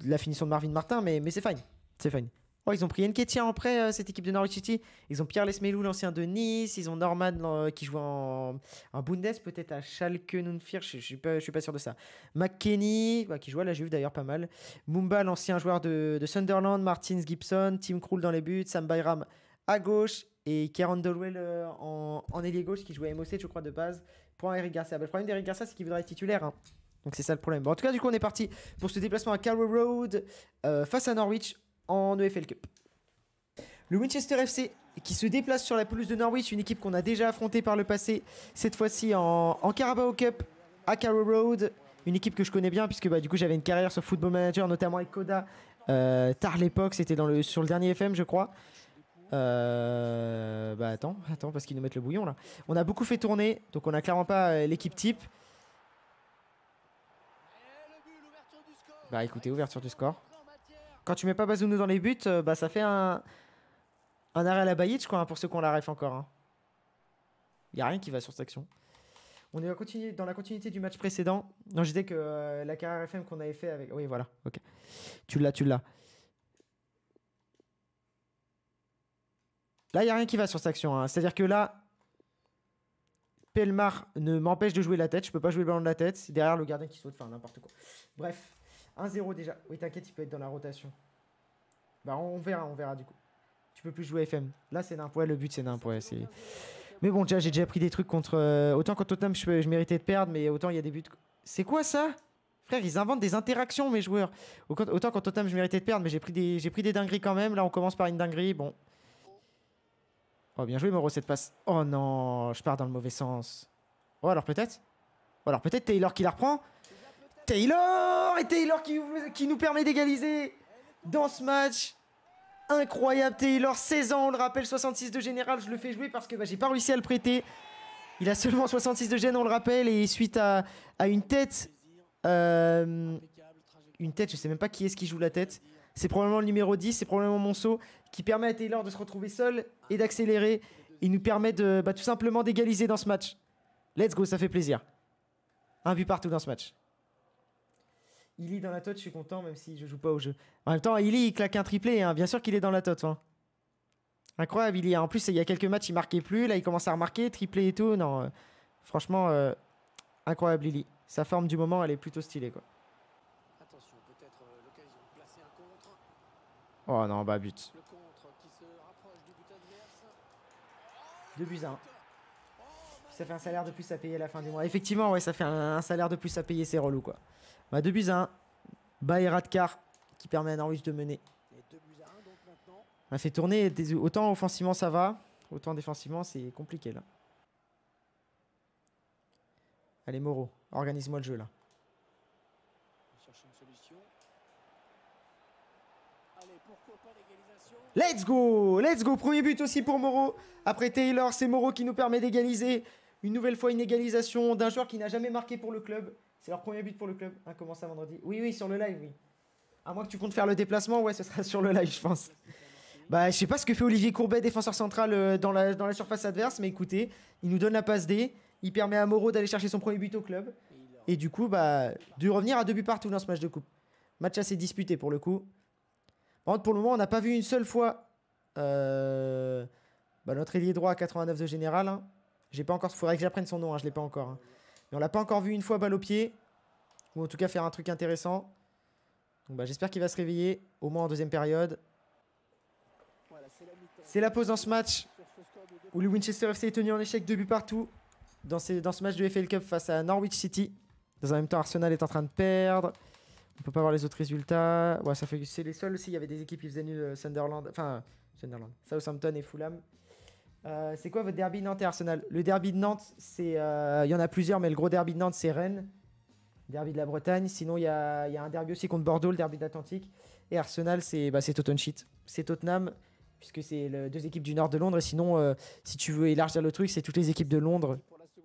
la finition de Marvin Martin, mais, c'est fine, c'est fine. Oh, ils ont pris Enketia en prêt, euh, cette équipe de Norwich City. Ils ont Pierre Lesmelou, l'ancien de Nice. Ils ont Norman euh, qui joue en, Bundes, peut-être à Schalke Nunfir. Je ne suis, pas, je suis pas sûr de ça. McKenny, bah, qui joue à la Juve d'ailleurs pas mal. Mumba, l'ancien joueur de, de Sunderland. Martins Gibson. Tim Krul dans les buts. Sam Bayram à gauche et Kieran Dolwell euh, en, ailier gauche qui jouait MOC, je crois, de base, pour Eric Garcia. Bah, le problème d'Eric Garcia, c'est qu'il voudrait être titulaire. Hein. Donc c'est ça le problème. Bon, en tout cas, du coup, on est parti pour ce déplacement à Carrow Road euh, face à Norwich en EFL Cup. Le Winchester FC qui se déplace sur la pelouse de Norwich, une équipe qu'on a déjà affrontée par le passé, cette fois-ci en, Carabao Cup à Carrow Road. Une équipe que je connais bien puisque bah, du coup j'avais une carrière sur Football Manager, notamment avec Koda, euh, tard l'époque, c'était sur le dernier FM je crois. Euh, bah attends, attends, parce qu'ils nous mettent le bouillon là. On a beaucoup fait tourner, donc on n'a clairement pas euh, l'équipe type. Bah écoutez, ouverture du score. Quand tu mets pas Bazounou dans les buts, euh, bah ça fait un, arrêt à la Bayic Je hein, pour ceux qui ont la ref encore. Il hein. a rien qui va sur cette action. On est continuer dans la continuité du match précédent. Non, je disais que euh, la carrière FM qu'on avait fait avec. Oui, voilà, ok. Tu l'as, tu l'as. Là, il n'y a rien qui va sur cette action. Hein. C'est-à-dire que là, Pelmar ne m'empêche de jouer la tête. Je peux pas jouer le ballon de la tête. c'est Derrière le gardien qui saute, enfin n'importe quoi. Bref, 1-0 déjà. Oui, t'inquiète, il peut être dans la rotation. Bah, on verra, on verra du coup. Tu peux plus jouer FM. Là, c'est d'un quoi, Le but, c'est d'un point. Mais bon, déjà, j'ai déjà pris des trucs contre. Euh, autant qu'en Tottenham, je, je méritais de perdre, mais autant il y a des buts. C'est quoi ça Frère, ils inventent des interactions, mes joueurs. Autant qu'en Tottenham, je méritais de perdre, mais j'ai pris, des... pris des dingueries quand même. Là, on commence par une dinguerie. Bon, Oh, bien joué, Moro cette passe. Oh non, je pars dans le mauvais sens. Oh, alors peut-être Oh, alors peut-être Taylor qui la reprend Taylor Et Taylor qui, nous permet d'égaliser dans ce match. Incroyable, Taylor, 16 ans, on le rappelle, 66 de général. Je le fais jouer parce que bah, j'ai pas réussi à le prêter. Il a seulement 66 de gêne, on le rappelle, et suite à, à une tête. Euh, une tête, je sais même pas qui est-ce qui joue la tête c'est probablement le numéro 10, c'est probablement Monceau, qui permet à Taylor de se retrouver seul et d'accélérer. Il nous permet de, bah, tout simplement d'égaliser dans ce match. Let's go, ça fait plaisir. Un but partout dans ce match. Il est dans la tote, je suis content, même si je joue pas au jeu. En même temps, Illy, il claque un triplé, hein. bien sûr qu'il est dans la tote. Hein. Incroyable, il y a en plus, il y a quelques matchs, il marquait plus, là il commence à remarquer, triplé et tout. Non, euh, franchement, euh, incroyable, Illy. Sa forme du moment, elle est plutôt stylée, quoi. Oh non, bah but. Deux buts à un. Ça fait un salaire de plus à payer à la fin du mois. Effectivement, ouais, ça fait un, salaire de plus à payer, c'est relou quoi. Bah, deux buts à un. et qui permet à Norwich de mener. On a fait tourner, autant offensivement ça va, autant défensivement c'est compliqué là. Allez Moreau, organise-moi le jeu là. Let's go Let's go Premier but aussi pour Moreau. Après Taylor, c'est Moreau qui nous permet d'égaliser. Une nouvelle fois une égalisation d'un joueur qui n'a jamais marqué pour le club. C'est leur premier but pour le club. Hein, comment ça vendredi Oui, oui, sur le live, oui. À moins que tu comptes faire le déplacement, ouais, ce sera sur le live, je pense. Bah, je sais pas ce que fait Olivier Courbet, défenseur central euh, dans la, dans la surface adverse, mais écoutez, il nous donne la passe D. Il permet à Moreau d'aller chercher son premier but au club. Et du coup, bah, de revenir à deux buts partout dans ce match de coupe. Match assez disputé pour le coup pour le moment, on n'a pas vu une seule fois euh, bah, notre ailier droit à 89 de général. Il hein. J'ai pas encore. Faudrait que j'apprenne son nom. je hein, je l'ai pas encore. Hein. Mais on l'a pas encore vu une fois balle au pied ou en tout cas faire un truc intéressant. Bah, j'espère qu'il va se réveiller au moins en deuxième période. C'est la pause dans ce match où le Winchester FC est tenu en échec deux buts partout dans, dans ce match de FL Cup face à Norwich City. Dans un même temps, Arsenal est en train de perdre. On peut pas voir les autres résultats. Ouais, ça fait c'est les seuls aussi. Il y avait des équipes qui faisaient nul. Euh, Sunderland, enfin Sunderland, Southampton et Fulham. Euh, c'est quoi votre derby Nantes et Arsenal Le derby de Nantes, c'est euh, il y en a plusieurs, mais le gros derby de Nantes, c'est Rennes. Derby de la Bretagne. Sinon, il y, y a, un derby aussi contre Bordeaux, le derby de l'Atlantique. Et Arsenal, c'est bah, Tottenham. C'est Tottenham, puisque c'est deux équipes du nord de Londres. Et sinon, si tu veux élargir le truc, c'est toutes les équipes de Londres,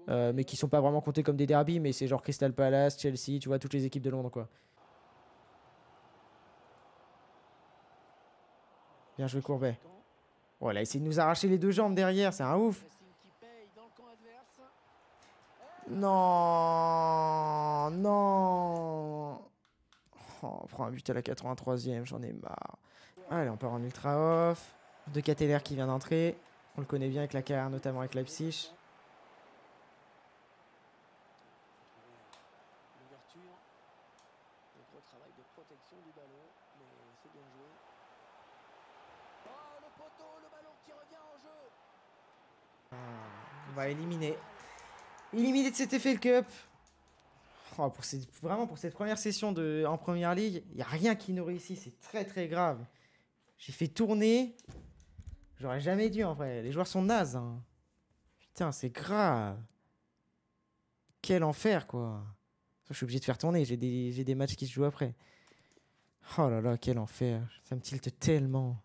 mais qui sont pas vraiment comptées comme des derbies, mais c'est genre Crystal Palace, Chelsea, tu vois, toutes les équipes de Londres, quoi. Bien joué Courbet. Oh, elle a essayé de nous arracher les deux jambes derrière, c'est un ouf. Non, non. Oh, on prend un but à la 83e, j'en ai marre. Allez, on part en ultra off. De Cateller qui vient d'entrer. On le connaît bien avec la carrière, notamment avec Leipzig. éliminé. Éliminé de cet effet Cup. Oh, pour vraiment, pour cette première session de, en première ligue, il n'y a rien qui nous réussit. C'est très très grave. J'ai fait tourner. J'aurais jamais dû en vrai. Les joueurs sont nazes. Hein. Putain, c'est grave. Quel enfer quoi. Je suis obligé de faire tourner. J'ai des, matchs qui se jouent après. Oh là là, quel enfer. Ça me tilte tellement.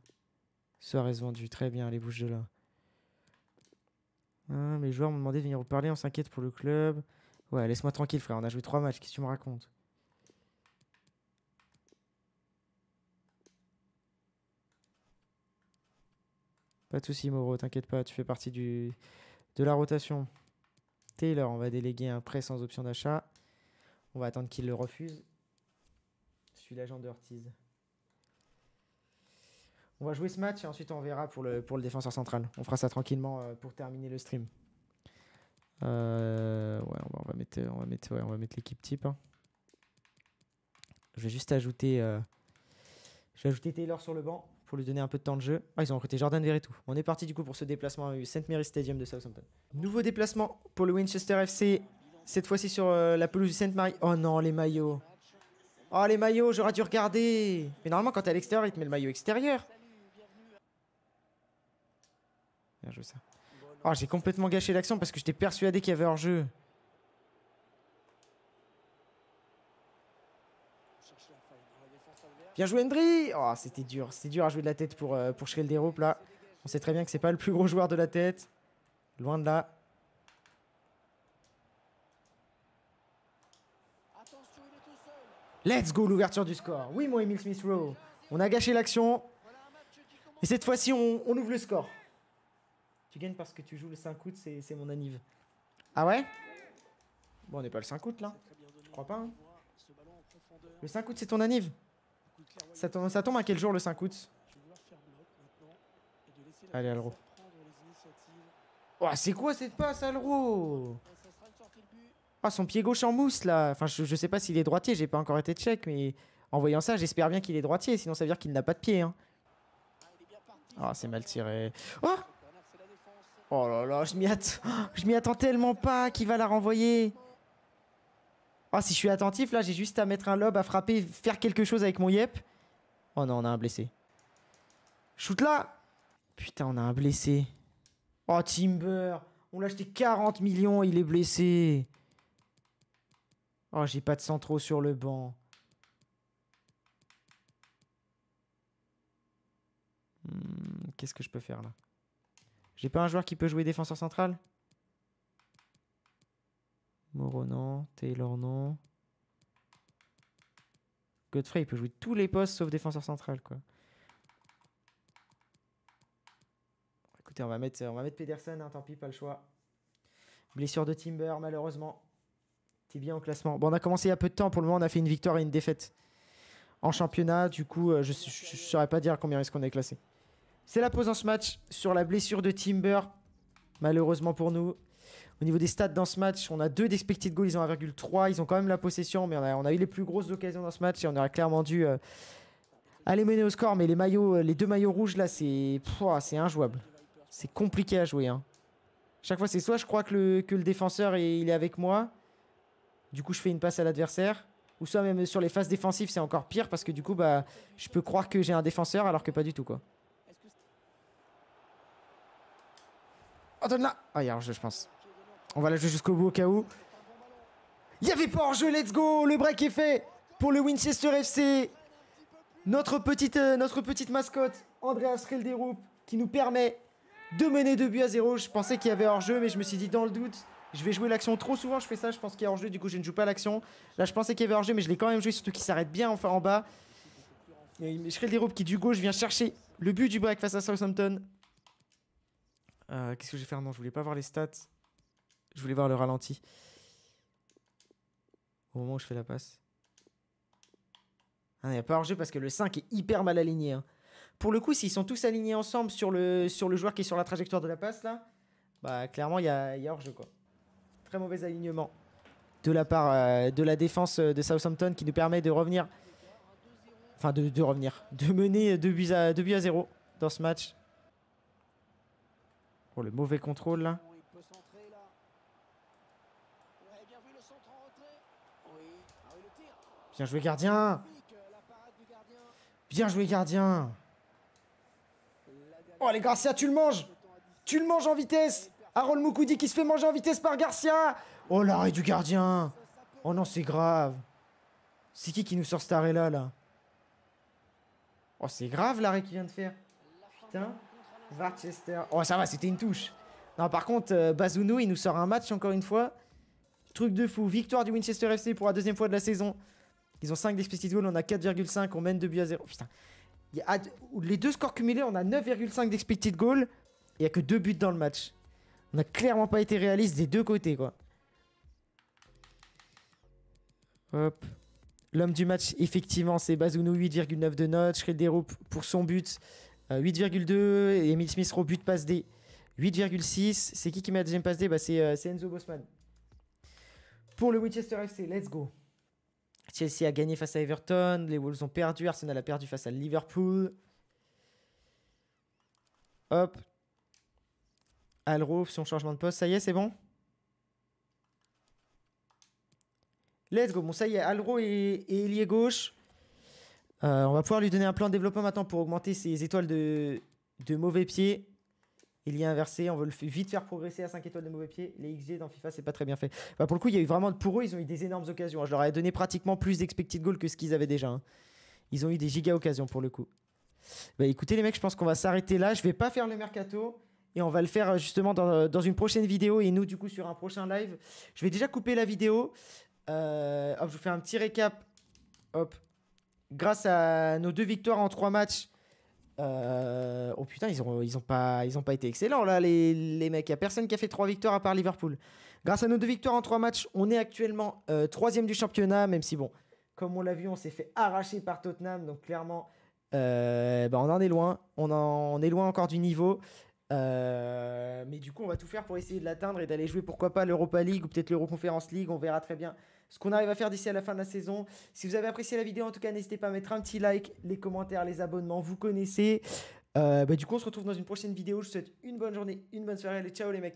Soirée vendue, très bien, les bouches de là. Hein, mes joueurs m'ont demandé de venir vous parler, on s'inquiète pour le club. Ouais, laisse-moi tranquille, frère, on a joué trois matchs, qu'est-ce que tu me racontes Pas de soucis, Moro, t'inquiète pas, tu fais partie du... de la rotation. Taylor, on va déléguer un prêt sans option d'achat. On va attendre qu'il le refuse. Je suis l'agent de Ortiz. On va jouer ce match et ensuite on verra pour le, pour le défenseur central. On fera ça tranquillement euh, pour terminer le stream. Euh, ouais, on va, on va, mettre, l'équipe type. Hein. Je vais juste ajouter, euh, je Taylor sur le banc pour lui donner un peu de temps de jeu. Ah, ils ont recruté Jordan Veretout. On est parti du coup pour ce déplacement au St Mary's Stadium de Southampton. Nouveau déplacement pour le Winchester FC. Cette fois-ci sur la pelouse du St Mary. Oh non, les maillots. Oh les maillots, j'aurais dû regarder. Mais normalement, quand t'es à l'extérieur, il te met le maillot extérieur ça. Oh, j'ai complètement gâché l'action parce que j'étais persuadé qu'il y avait hors-jeu. Bien joué Hendry Oh, c'était dur. C'était dur à jouer de la tête pour, euh, le là. On sait très bien que c'est pas le plus gros joueur de la tête. Loin de là. Let's go l'ouverture du score. Oui, moi, Emile Smith Rowe. On a gâché l'action. Et cette fois-ci, on ouvre le score. Tu gagnes parce que tu joues le 5 août, c'est mon anniv. Ah ouais Bon, on n'est pas le 5 août là. Je crois pas. Hein. Le 5 août, c'est ton anniv ça tombe, à quel jour le 5 août Allez, Alro. Oh, c'est quoi cette passe, Alro Ah, son pied gauche en mousse là. Enfin, je, sais pas s'il est droitier, j'ai pas encore été check, mais en voyant ça, j'espère bien qu'il est droitier, sinon ça veut dire qu'il n'a pas de pied. Hein. Ah, ah, c'est mal tiré. Oh Oh là là, <gasps> je m'y attends tellement pas qu'il va la renvoyer. Ah, oh, si je suis attentif, là, j'ai juste à mettre un lob, à frapper, faire quelque chose avec mon yep. Oh non, on a un blessé. Shoot là Putain, on a un blessé. Oh, Timber On l'a acheté 40 millions, il est blessé. Oh, j'ai pas de centraux sur le banc. Hmm, qu'est-ce que je peux faire là j'ai pas un joueur qui peut jouer défenseur central Moreau, non. Taylor, non. Godfrey, il peut jouer tous les postes sauf défenseur central, quoi. Écoutez, on va mettre, on Pedersen, hein, tant pis, pas le choix. Blessure de Timber, malheureusement. T'es bien au classement. Bon, on a commencé il y a peu de temps. Pour le moment, on a fait une victoire et une défaite. En championnat, du coup, euh, je ne saurais pas dire combien est-ce qu'on est classé. C'est la pause en ce match sur la blessure de Timber. Malheureusement pour nous. Au niveau des stats dans ce match, on a 2 d'expected goals, ils ont 1,3. Ils ont quand même la possession, mais on a, eu les plus grosses occasions dans ce match et on aurait clairement dû euh, aller mener au score. Mais les, maillots, euh, les deux maillots rouges là, c'est injouable. C'est compliqué à jouer. Hein. Chaque fois, c'est soit je crois que le, défenseur est, il est avec moi, du coup je fais une passe à l'adversaire, ou soit même sur les phases défensives, c'est encore pire parce que du coup, bah, je peux croire que j'ai un défenseur alors que pas du tout quoi. Oh, ah, il y a hors jeu, je pense. On va la jouer jusqu'au bout au cas où. Il n'y avait pas hors-jeu, let's go Le break est fait pour le Winchester FC. Notre petite, euh, notre petite mascotte, Andreas Relderoup, qui nous permet de mener 2 buts à 0. Je pensais qu'il y avait hors-jeu, mais je me suis dit, dans le doute, je vais jouer l'action. Trop souvent, je fais ça, je pense qu'il y a hors-jeu, du coup, je ne joue pas l'action. Là, je pensais qu'il y avait hors-jeu, mais je l'ai quand même joué, surtout qu'il s'arrête bien en bas. Relderoup qui, du gauche, vient chercher le but du break face à Southampton. Euh, qu'est-ce que j'ai fait ah Non, je voulais pas voir les stats. Je voulais voir le ralenti. Au moment où je fais la passe. Ah, il n'y a pas hors-jeu parce que le 5 est hyper mal aligné. Hein. Pour le coup, s'ils sont tous alignés ensemble sur le, sur le joueur qui est sur la trajectoire de la passe, là, bah clairement, il y a, hors-jeu. Très mauvais alignement de la part euh, de la défense de Southampton qui nous permet de revenir. Enfin, de, revenir. De mener 2 à, 2 à 0 dans ce match. Oh, le mauvais contrôle là. Bien joué gardien Bien joué gardien Oh les Garcia tu le manges Tu le manges en vitesse Harold Mukudi qui se fait manger en vitesse par Garcia Oh l'arrêt du gardien Oh non c'est grave C'est qui qui nous sort cet arrêt là là Oh c'est grave l'arrêt qu'il vient de faire Putain Oh, ça va, c'était une touche. Non, par contre, euh, Bazounou il nous sort un match encore une fois. Truc de fou. Victoire du Winchester FC pour la deuxième fois de la saison. Ils ont 5 d'expected goal, on a 4,5, on mène 2 buts à 0. Putain. les deux scores cumulés, on a 9,5 d'expected goal. Il n'y a que 2 buts dans le match. On n'a clairement pas été réaliste des deux côtés, quoi. Hop. L'homme du match, effectivement, c'est Bazounou 8,9 de note. Schredero pour son but. 8,2, euh, Emile Smith but passe D. 8,6, c'est qui qui met la deuxième passe D bah, euh, C'est Enzo Bosman. Pour le Winchester FC, let's go. Chelsea a gagné face à Everton, les Wolves ont perdu, Arsenal a perdu face à Liverpool. Hop. Alro, son changement de poste, ça y est, c'est bon Let's go. Bon, ça y est, Alro et est gauche. Euh, on va pouvoir lui donner un plan de développement maintenant pour augmenter ses étoiles de, mauvais pieds Il y a inversé, on veut le vite faire progresser à 5 étoiles de mauvais pied. Les XG dans FIFA, c'est pas très bien fait. Bah, pour le coup, il y a eu vraiment, pour eux, ils ont eu des énormes occasions. Hein. Je leur ai donné pratiquement plus d'expected goals que ce qu'ils avaient déjà. Hein. Ils ont eu des giga occasions pour le coup. Bah écoutez les mecs, je pense qu'on va s'arrêter là. Je vais pas faire le mercato et on va le faire euh, justement euh, dans, une prochaine vidéo et nous du coup sur un prochain live. Je vais déjà couper la vidéo. hop, je vous fais un petit récap. Hop, grâce à nos deux victoires en trois matchs. Euh, oh putain, ils ont, pas, ils ont pas été excellents là, les, les mecs. Il n'y a personne qui a fait trois victoires à part Liverpool. Grâce à nos deux victoires en trois matchs, on est actuellement euh, troisième du championnat, même si, bon, comme on l'a vu, on s'est fait arracher par Tottenham. Donc, clairement, euh, bah, on en est loin. On, en, est loin encore du niveau. mais du coup, on va tout faire pour essayer de l'atteindre et d'aller jouer, pourquoi pas, l'Europa League ou peut-être l'Euroconférence League. On verra très bien ce qu'on arrive à faire d'ici à la fin de la saison. Si vous avez apprécié la vidéo, en tout cas, n'hésitez pas à mettre un petit like, les commentaires, les abonnements, vous connaissez. Euh, bah, du coup, on se retrouve dans une prochaine vidéo. Je vous souhaite une bonne journée, une bonne soirée. ciao les mecs.